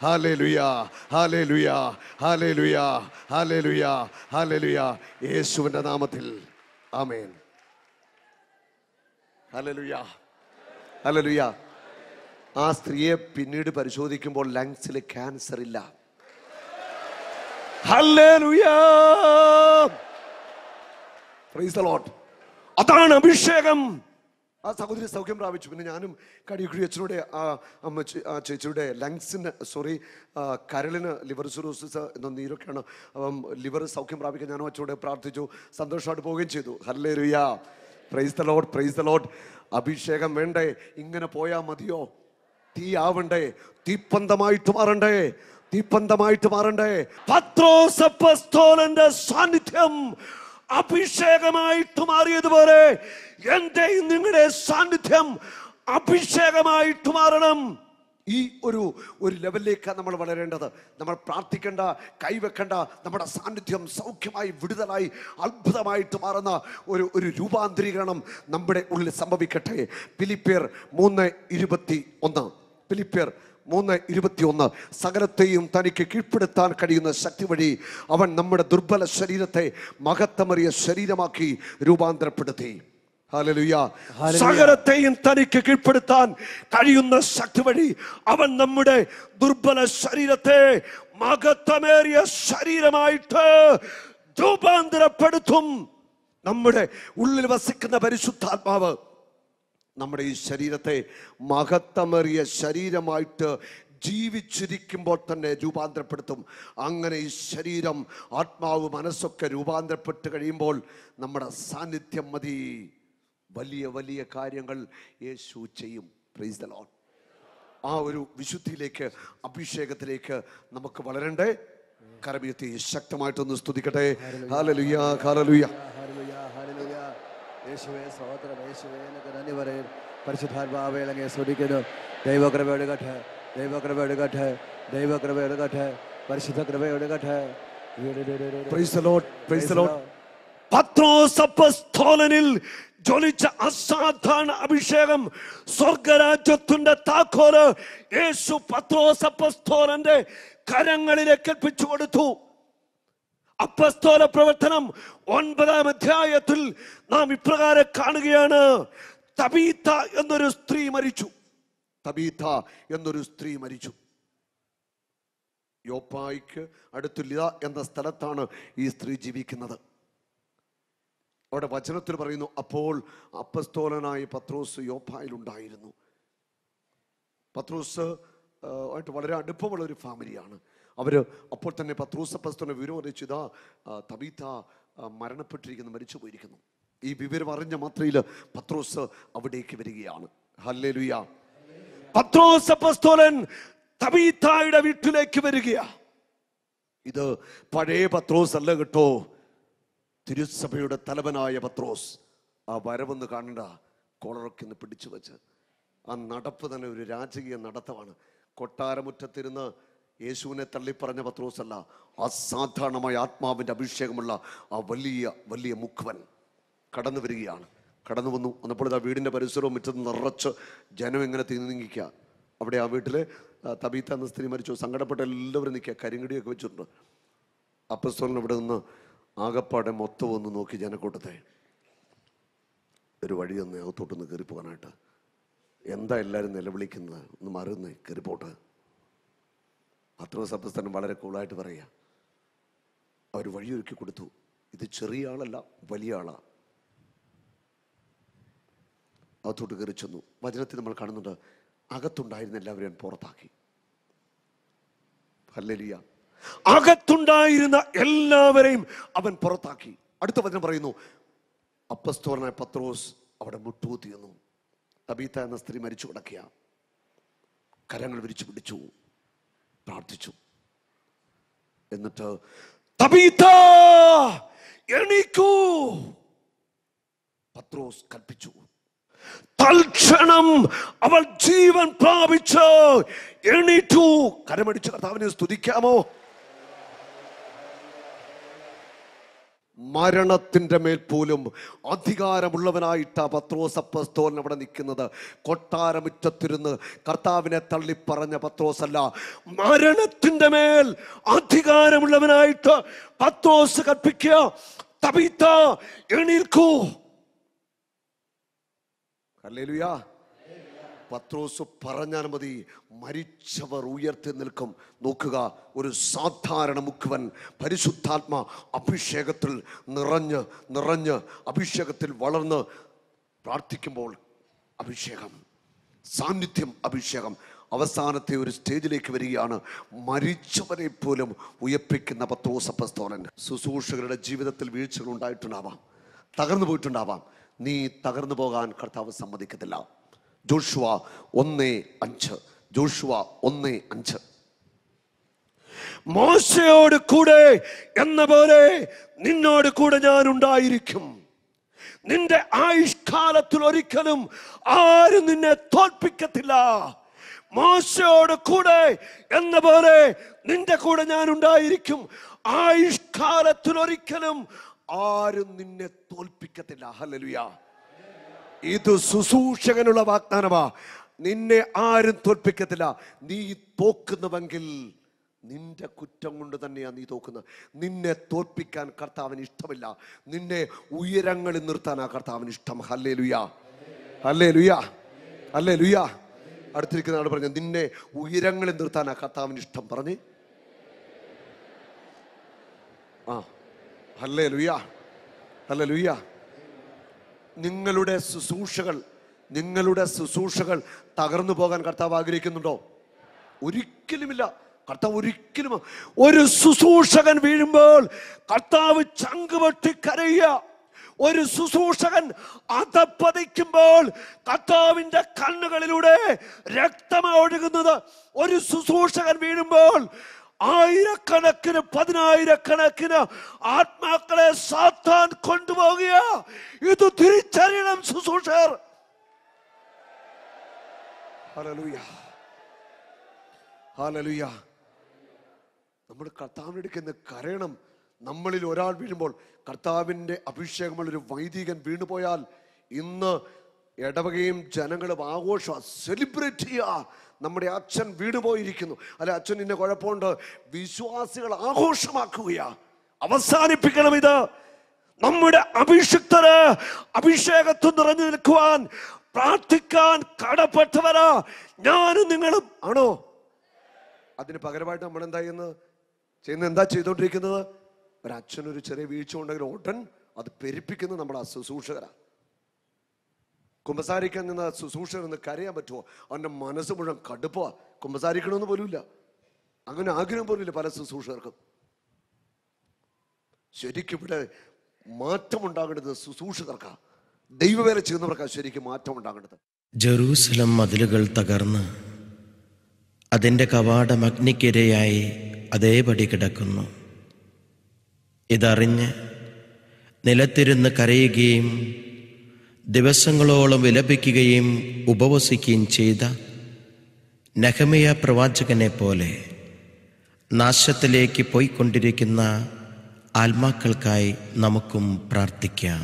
ഹാലേ ലുയാ ഹാലേ ലുയാ ഹാലേ ലുയാ ഹാലേ ലുയാ ഹാലേ ലുയാ യേശുവിൻ്റെ നാമത്തിൽ ആമേൻ ഹാലേ ലുയാ ഹാലേ ലുയാ ആ സ്ത്രീയെ പിന്നീട് പരിശോധിക്കുമ്പോൾ ലങ്സിൽ ക്യാൻസർ ഇല്ല അതാണ് അഭിഷേകം ആ സഹോദരി സൗഖ്യം പ്രാപിച്ചു പിന്നെ ഞാനും കടിയുക്കുഴി അച്ഛനോടെ ആ അമ്മ ചേച്ചിയുടെ ലങ്സിന് സോറി കരളിന് ലിവർ സിറോസിസ് എന്ന നീരൊക്കെയാണ് അപ്പം ലിവർ സൗഖ്യം പ്രാപിക്കാൻ ഞാനും അച്ഛനോട് പ്രാർത്ഥിച്ചു സന്തോഷമായിട്ട് പോവുകയും ചെയ്തു ഹല്ലേ praise the lord praise the lord അഭിഷേകം വേണ്ടേ ഇങ്ങനെ പോയാൽ മതിയോ തീയാവണ്ടേ തീപ്പന്തമായിട്ട് മാറണ്ടേ തീപ്പന്തമായിട്ട് മാറണ്ടേ പത്രോസപ്പസ്തോലന്റെ സാന്നിധ്യം അഭിഷേകമായിട്ട് മാറിയതുപോലെ എൻ്റെ നിങ്ങളുടെ സാന്നിധ്യം അഭിഷേകമായിട്ട് മാറണം ഈ ഒരു ഒരു ലെവലിലേക്കാണ് നമ്മൾ വളരേണ്ടത് നമ്മൾ പ്രാർത്ഥിക്കേണ്ട കൈവെക്കേണ്ട നമ്മുടെ സാന്നിധ്യം സൗഖ്യമായി വിടുതലായി അത്ഭുതമായിട്ട് മാറുന്ന ഒരു ഒരു രൂപാന്തരീകരണം നമ്മുടെ ഉള്ളിൽ സംഭവിക്കട്ടെ പിലിപ്പിയർ മൂന്ന് ഇരുപത്തി ഒന്ന് പിലിപ്പിയർ മൂന്ന് ഇരുപത്തിയൊന്ന് സകലത്തെയും തനിക്ക് കീഴ്പ്പെടുത്താൻ കഴിയുന്ന ശക്തി വഴി അവൻ നമ്മുടെ ദുർബല ശരീരത്തെ മഹത്തമറിയ ശരീരമാക്കി രൂപാന്തരപ്പെടുത്തി സകലത്തെയും തനിക്ക് കീഴ്പ്പെടുത്താൻ കഴിയുന്ന ശക്തി വഴി അവൻ നമ്മുടെ ദുർബല ശരീരത്തെ മകത്തമേറിയ ശരീരമായിട്ട് രൂപാന്തരപ്പെടുത്തും നമ്മുടെ ഉള്ളിൽ വസിക്കുന്ന പരിശുദ്ധാത്മാവ് നമ്മുടെ ഈ ശരീരത്തെ മഹത്തമേറിയ ശരീരമായിട്ട് ജീവിച്ചിരിക്കുമ്പോൾ തന്നെ രൂപാന്തരപ്പെടുത്തും അങ്ങനെ ഈ ശരീരം ആത്മാവ് മനസ്സൊക്കെ രൂപാന്തരപ്പെട്ട് കഴിയുമ്പോൾ നമ്മുടെ സാന്നിധ്യം മതി വലിയ വലിയ കാര്യങ്ങൾ യേശു ചെയ്യും പ്രൈസ് ദ ലോഡ് ആ ഒരു വിശുദ്ധിയിലേക്ക് അഭിഷേകത്തിലേക്ക് നമുക്ക് വളരണ്ടേ കരമീയത്തെ ശക്തമായിട്ടൊന്ന് സ്തുതിക്കട്ടെ ഹാലലുയ ഹാലലുയ യേശുവേ സഹോദരം യേശുവേ നന്ദി പറയും പരിശുദ്ധാത്മാവേ അല്ലെങ്കിൽ സ്തുതിക്കുന്നു ദൈവകൃപ എടുക്കട്ടെ ദൈവകൃപ എടുക്കട്ടെ ദൈവകൃപ എടുക്കട്ടെ പരിശുദ്ധ കൃപ എടുക്കട്ടെ പത്രോസപ്പസ്തോലനിൽ ജ്വലിച്ച അസാധാരണ അഭിഷേകം സ്വർഗരാജ്യത്തിന്റെ താക്കോല് യേശു പത്രോസപ്പസ്തോലന്റെ കരങ്ങളിലേക്ക് ഏൽപ്പിച്ചു കൊടുത്തു അപ്പസ്തോല പ്രവർത്തനം ഒൻപതാം അധ്യായത്തിൽ നാം ഇപ്രകാരം കാണുകയാണ് തബീത്ത എന്നൊരു സ്ത്രീ മരിച്ചു തബീത്ത എന്നൊരു സ്ത്രീ മരിച്ചു യോപ്പായിക്ക് അടുത്തില്ല എന്ന സ്ഥലത്താണ് ഈ സ്ത്രീ ജീവിക്കുന്നത് അവിടെ വചനത്തിൽ പറയുന്നു അപ്പോൾ അപ്പസ്തോലനായ പത്രോസ് യോപ്പായിലുണ്ടായിരുന്നു പത്രോസ് ആയിട്ട് വളരെ അടുപ്പമുള്ള ഒരു ഫാമിലിയാണ് അവർ അപ്പോൾ തന്നെ പത്രോസ് അപ്പസ്തോനെ വിവരം അറിയിച്ചു ഇതാ തബീത്ത മരണപ്പെട്ടിരിക്കുന്നു മരിച്ചു പോയിരിക്കുന്നു ഈ വിവരം അറിഞ്ഞ മാത്രയിൽ പത്രോസ് അവിടേക്ക് വരികയാണ് ഹല്ലേലുയ പത്രോസ് അപ്പസ്തോലൻ തബീത്തായുടെ വീട്ടിലേക്ക് വരികയാ ഇത് പഴയ പത്രോസ് അല്ല കേട്ടോ തിരുസഭയുടെ തലവനായ പത്രോസ് ആ വരവെന്ന് കാണണ്ട കോളറൊക്കെ ഒന്ന് പിടിച്ചു വെച്ച് ആ നടപ്പ് തന്നെ ഒരു രാജകീയ നടത്തമാണ് കൊട്ടാരമുറ്റത്തിരുന്ന് യേശുവിനെ തള്ളിപ്പറഞ്ഞ പത്രോസ് അല്ല അസാധാരണമായ ആത്മാവിൻ്റെ അഭിഷേകമുള്ള ആ വലിയ വലിയ മുഖവൻ കടന്നു വരികയാണ് കടന്നു വന്നു വന്നപ്പോൾ ആ വീടിൻ്റെ പരിസരവും മുറ്റത്ത് നിറച്ച് ജനം എങ്ങനെ തിന്നിങ്ങിക്കുക അവിടെ ആ വീട്ടിൽ തബീത്ത എന്ന സ്ത്രീ മരിച്ചു സങ്കടപ്പെട്ട എല്ലാവരും നിൽക്കുക കരിങ്കടിയൊക്കെ വെച്ചിട്ടുണ്ട് അപ്പസ്തോലിന് ഇവിടെ നിന്ന് ആകപ്പാടെ മൊത്തം ഒന്ന് നോക്കി ജനക്കൂട്ടത്തെ ഒരു വഴി വഴിയൊന്ന് അകത്തോട്ടൊന്ന് കയറി പോകാനായിട്ട് എന്താ എല്ലാവരും നിലവിളിക്കുന്നത് ഒന്ന് മറന്ന് കയറിപ്പോട്ട് അത്ര സഭസ്ഥനം വളരെ കൂളായിട്ട് പറയുക അവർ വഴിയൊരുക്കി കൊടുത്തു ഇത് ചെറിയ ആളല്ല വലിയ ആളാണ് അകത്തോട്ട് കയറി ചെന്നു വചനത്തിൽ നമ്മൾ കാണുന്നുണ്ട് അകത്തുണ്ടായിരുന്ന എല്ലാവരെയും പുറത്താക്കി ഹല്ലലിയ അകത്തുണ്ടായിരുന്ന എല്ലാവരെയും അവൻ പുറത്താക്കി അടുത്ത വചനം പറയുന്നു അപ്പസ്തോറിനായ പത്രോസ് അവിടെ മുട്ടുകുത്തിയെന്നു തബീത്ത എന്ന സ്ത്രീ മരിച്ചു കിടക്കുക കരങ്ങൾ വിരിച്ചു പിടിച്ചു പ്രാർത്ഥിച്ചു എന്നിട്ട് തബീത്ത എണീക്കൂ പത്രോസ് കൽപ്പിച്ചു തൽക്ഷണം അവൾ ജീവൻ പ്രാപിച്ചു എണീറ്റു കരമടിച്ചു കർത്താവിനെ സ്തുതിക്കാമോ മരണത്തിൻ്റെ മേൽ പോലും അധികാരമുള്ളവനായിട്ട് പത്രോസ് അപ്പസ്തോലൻ അവിടെ നിൽക്കുന്നത് കൊട്ടാരമുറ്റത്തിരുന്ന് കർത്താവിനെ തള്ളിപ്പറഞ്ഞ പത്രോസ് അല്ല മരണത്തിൻ്റെ മേൽ അധികാരമുള്ളവനായിട്ട് പത്രോസ് കൽപ്പിക്കുക തബീത്ത എണീൽക്കൂ അല്ലേലുയാ പത്രോസ് പറഞ്ഞാൽ മതി മരിച്ചവർ ഉയർത്തി നിൽക്കും നോക്കുക ഒരു സാധാരണ മുഖവൻ പരിശുദ്ധാത്മ അഭിഷേകത്തിൽ നിറഞ്ഞ് നിറഞ്ഞ് അഭിഷേകത്തിൽ വളർന്ന് പ്രാർത്ഥിക്കുമ്പോൾ അഭിഷേകം സാന്നിധ്യം അഭിഷേകം അവസാനത്തെ ഒരു സ്റ്റേജിലേക്ക് വരികയാണ് മരിച്ചവരെ പോലും ഉയർപ്പിക്കുന്ന പത്രോസപ്പസ്തോലൻ ശുശ്രൂഷകരുടെ ജീവിതത്തിൽ വീഴ്ചകൾ ഉണ്ടായിട്ടുണ്ടാവാം തകർന്നു പോയിട്ടുണ്ടാവാം നീ തകർന്നു പോകാൻ കർത്താവ് സമ്മതിക്കത്തില്ല ജോഷുവ ഒന്ന് അഞ്ച് ജോഷുവ ഒന്ന് അഞ്ച് മോശയോട് കൂടെ എന്ന പോലെ നിന്നോട് കൂടെ ഞാൻ ഉണ്ടായിരിക്കും നിന്റെ ആയുഷ്കാലത്തിൽ ഒരിക്കലും ആരും നിന്നെ തോൽപ്പിക്കത്തില്ല മോശയോട് കൂടെ എന്ന പോലെ നിന്റെ കൂടെ ഞാൻ ഉണ്ടായിരിക്കും ആയുഷ്കാലത്തിൽ ഒരിക്കലും ആരും നിന്നെ തോൽപ്പിക്കത്തില്ല ഹലലുയാ ഇത് ശുശ്രൂഷകനുള്ള വാഗ്ദാനമാ നിന്നെ ആരും തോൽപ്പിക്കത്തില്ല നീ തോക്കുന്നുവെങ്കിൽ നിന്റെ കുറ്റം കൊണ്ട് തന്നെയാണ് നീ തോക്കുന്നത് നിന്നെ തോൽപ്പിക്കാൻ കർത്താവിന് ഇഷ്ടമില്ല നിന്നെ ഉയരങ്ങളിൽ നിർത്താനാ കർത്താവിന് ഇഷ്ടം ഹല്ലേ ലുയാ ഹല്ലേ ലുയാ ഹല്ലേ ലുയാ അടുത്തിരിക്കുന്ന ആൾ പറഞ്ഞു നിന്നെ ഉയരങ്ങളിൽ നിർത്താനാ കർത്താവിന് ഇഷ്ടം പറഞ്ഞ് ആ ഹല്ലേ ലുയാ ഹല്ലേ ലുയാ നിങ്ങളുടെ ശുശ്രൂഷകൾ നിങ്ങളുടെ ശുശ്രൂഷകൾ തകർന്നു പോകാൻ കർത്താവ് ആഗ്രഹിക്കുന്നുണ്ടോ ഒരിക്കലുമില്ല കർത്താവ് ഒരിക്കലും ഒരു ശുശ്രൂഷകൻ വീഴുമ്പോൾ കർത്താവ് ചങ്കുപൊട്ടി കരയുക ഒരു ശുശ്രൂഷകൻ അതപ്പതിക്കുമ്പോൾ കർത്താവിന്റെ കണ്ണുകളിലൂടെ രക്തം ഒഴുകുന്നത് ഒരു ശുശ്രൂഷകൻ വീഴുമ്പോൾ ആയിരക്കണക്കിന് പതിനായിരക്കണക്കിന് ആത്മാക്കളെ സാത്താൻ കൊണ്ടുപോകുക ഇത് തിരിച്ചറിയണം ശുശ്രൂഷർ നമ്മൾ കർത്താവിനെടുക്കുന്ന കരയണം നമ്മളിൽ ഒരാൾ വീഴുമ്പോൾ കർത്താവിൻ്റെ അഭിഷേകമുള്ള ഒരു വൈദികൻ വീണുപോയാൽ ഇന്ന് ഇടവകയും ജനങ്ങളും ആഘോഷം സെലിബ്രേറ്റ് ചെയ്യുക നമ്മുടെ അച്ഛൻ വീണുപോയിരിക്കുന്നു അല്ല അച്ഛൻ ഇന്ന കുഴപ്പമുണ്ട് വിശ്വാസികൾ ആഘോഷമാക്കുകയാ അവസാനിപ്പിക്കണം ഇത് നമ്മുടെ അഭിഷിക്തര് അഭിഷേകത്വം നിറഞ്ഞു നിൽക്കുവാൻ പ്രാർത്ഥിക്കാൻ കടപ്പെട്ടവരാ ഞാനും നിങ്ങളും ആണോ അതിന് പകരമായിട്ട് നമ്മൾ എന്താ ചെയ്യുന്നത് ചെയ്യുന്നത് എന്താ ചെയ്തുകൊണ്ടിരിക്കുന്നത് അച്ഛനൊരു ചെറിയ വീഴ്ച ഉണ്ടെങ്കിൽ ഉടൻ അത് പെരുപ്പിക്കുന്നത് നമ്മുടെ ശുശ്രൂഷകരാണ് കുമ്പസാരിക്കാൻ നിന്ന് ശുശ്രൂഷ നിന്ന് കരയാൻ പറ്റുമോ അവൻ്റെ മനസ്സ് മുഴുവൻ കടുപ്പമാണ് കുമ്പസാരിക്കണമെന്ന് പോലുമില്ല അങ്ങനെ ആഗ്രഹം പോലുമില്ല പല ശുശ്രൂഷകർക്കും ശരിക്കും ഇവിടെ മാറ്റമുണ്ടാകേണ്ടത് ശുശ്രൂഷകർക്കാ ദൈവവേല ചെയ്യുന്നവർക്കാ ശരിക്കും മാറ്റമുണ്ടാകേണ്ടത് ജെറൂസലം മതിലുകൾ തകർന്ന് അതിൻ്റെ കവാടം അഗ്നിക്കിരയായി അതേപടി കിടക്കുന്നു ഇതറിഞ്ഞ് നിലത്തിരുന്ന് കരയുകയും ദിവസങ്ങളോളം വിലപിക്കുകയും ഉപവസിക്കുകയും ചെയ്ത നഹമയ പ്രവാചകനെ പോലെ നാശത്തിലേക്ക് പോയിക്കൊണ്ടിരിക്കുന്ന ആത്മാക്കൾക്കായി നമുക്കും പ്രാർത്ഥിക്കാം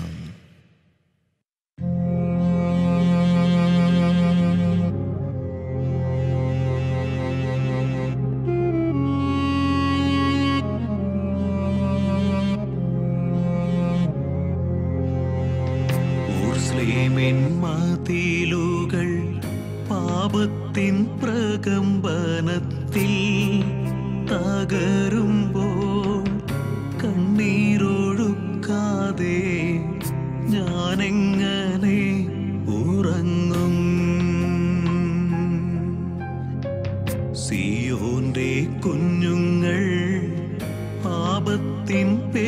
മെന്മതിലുകൾ പാപത്തിൻ പ്രകമ്പനത്തിൽ തകരുമ്പോൾ കണ്ണീരൊഴുക്കാതെ ഞാനെങ്ങനെ ഉറങ്ങും സിയോന്റെ കുഞ്ഞുങ്ങൾ പാപത്തിൻ പേ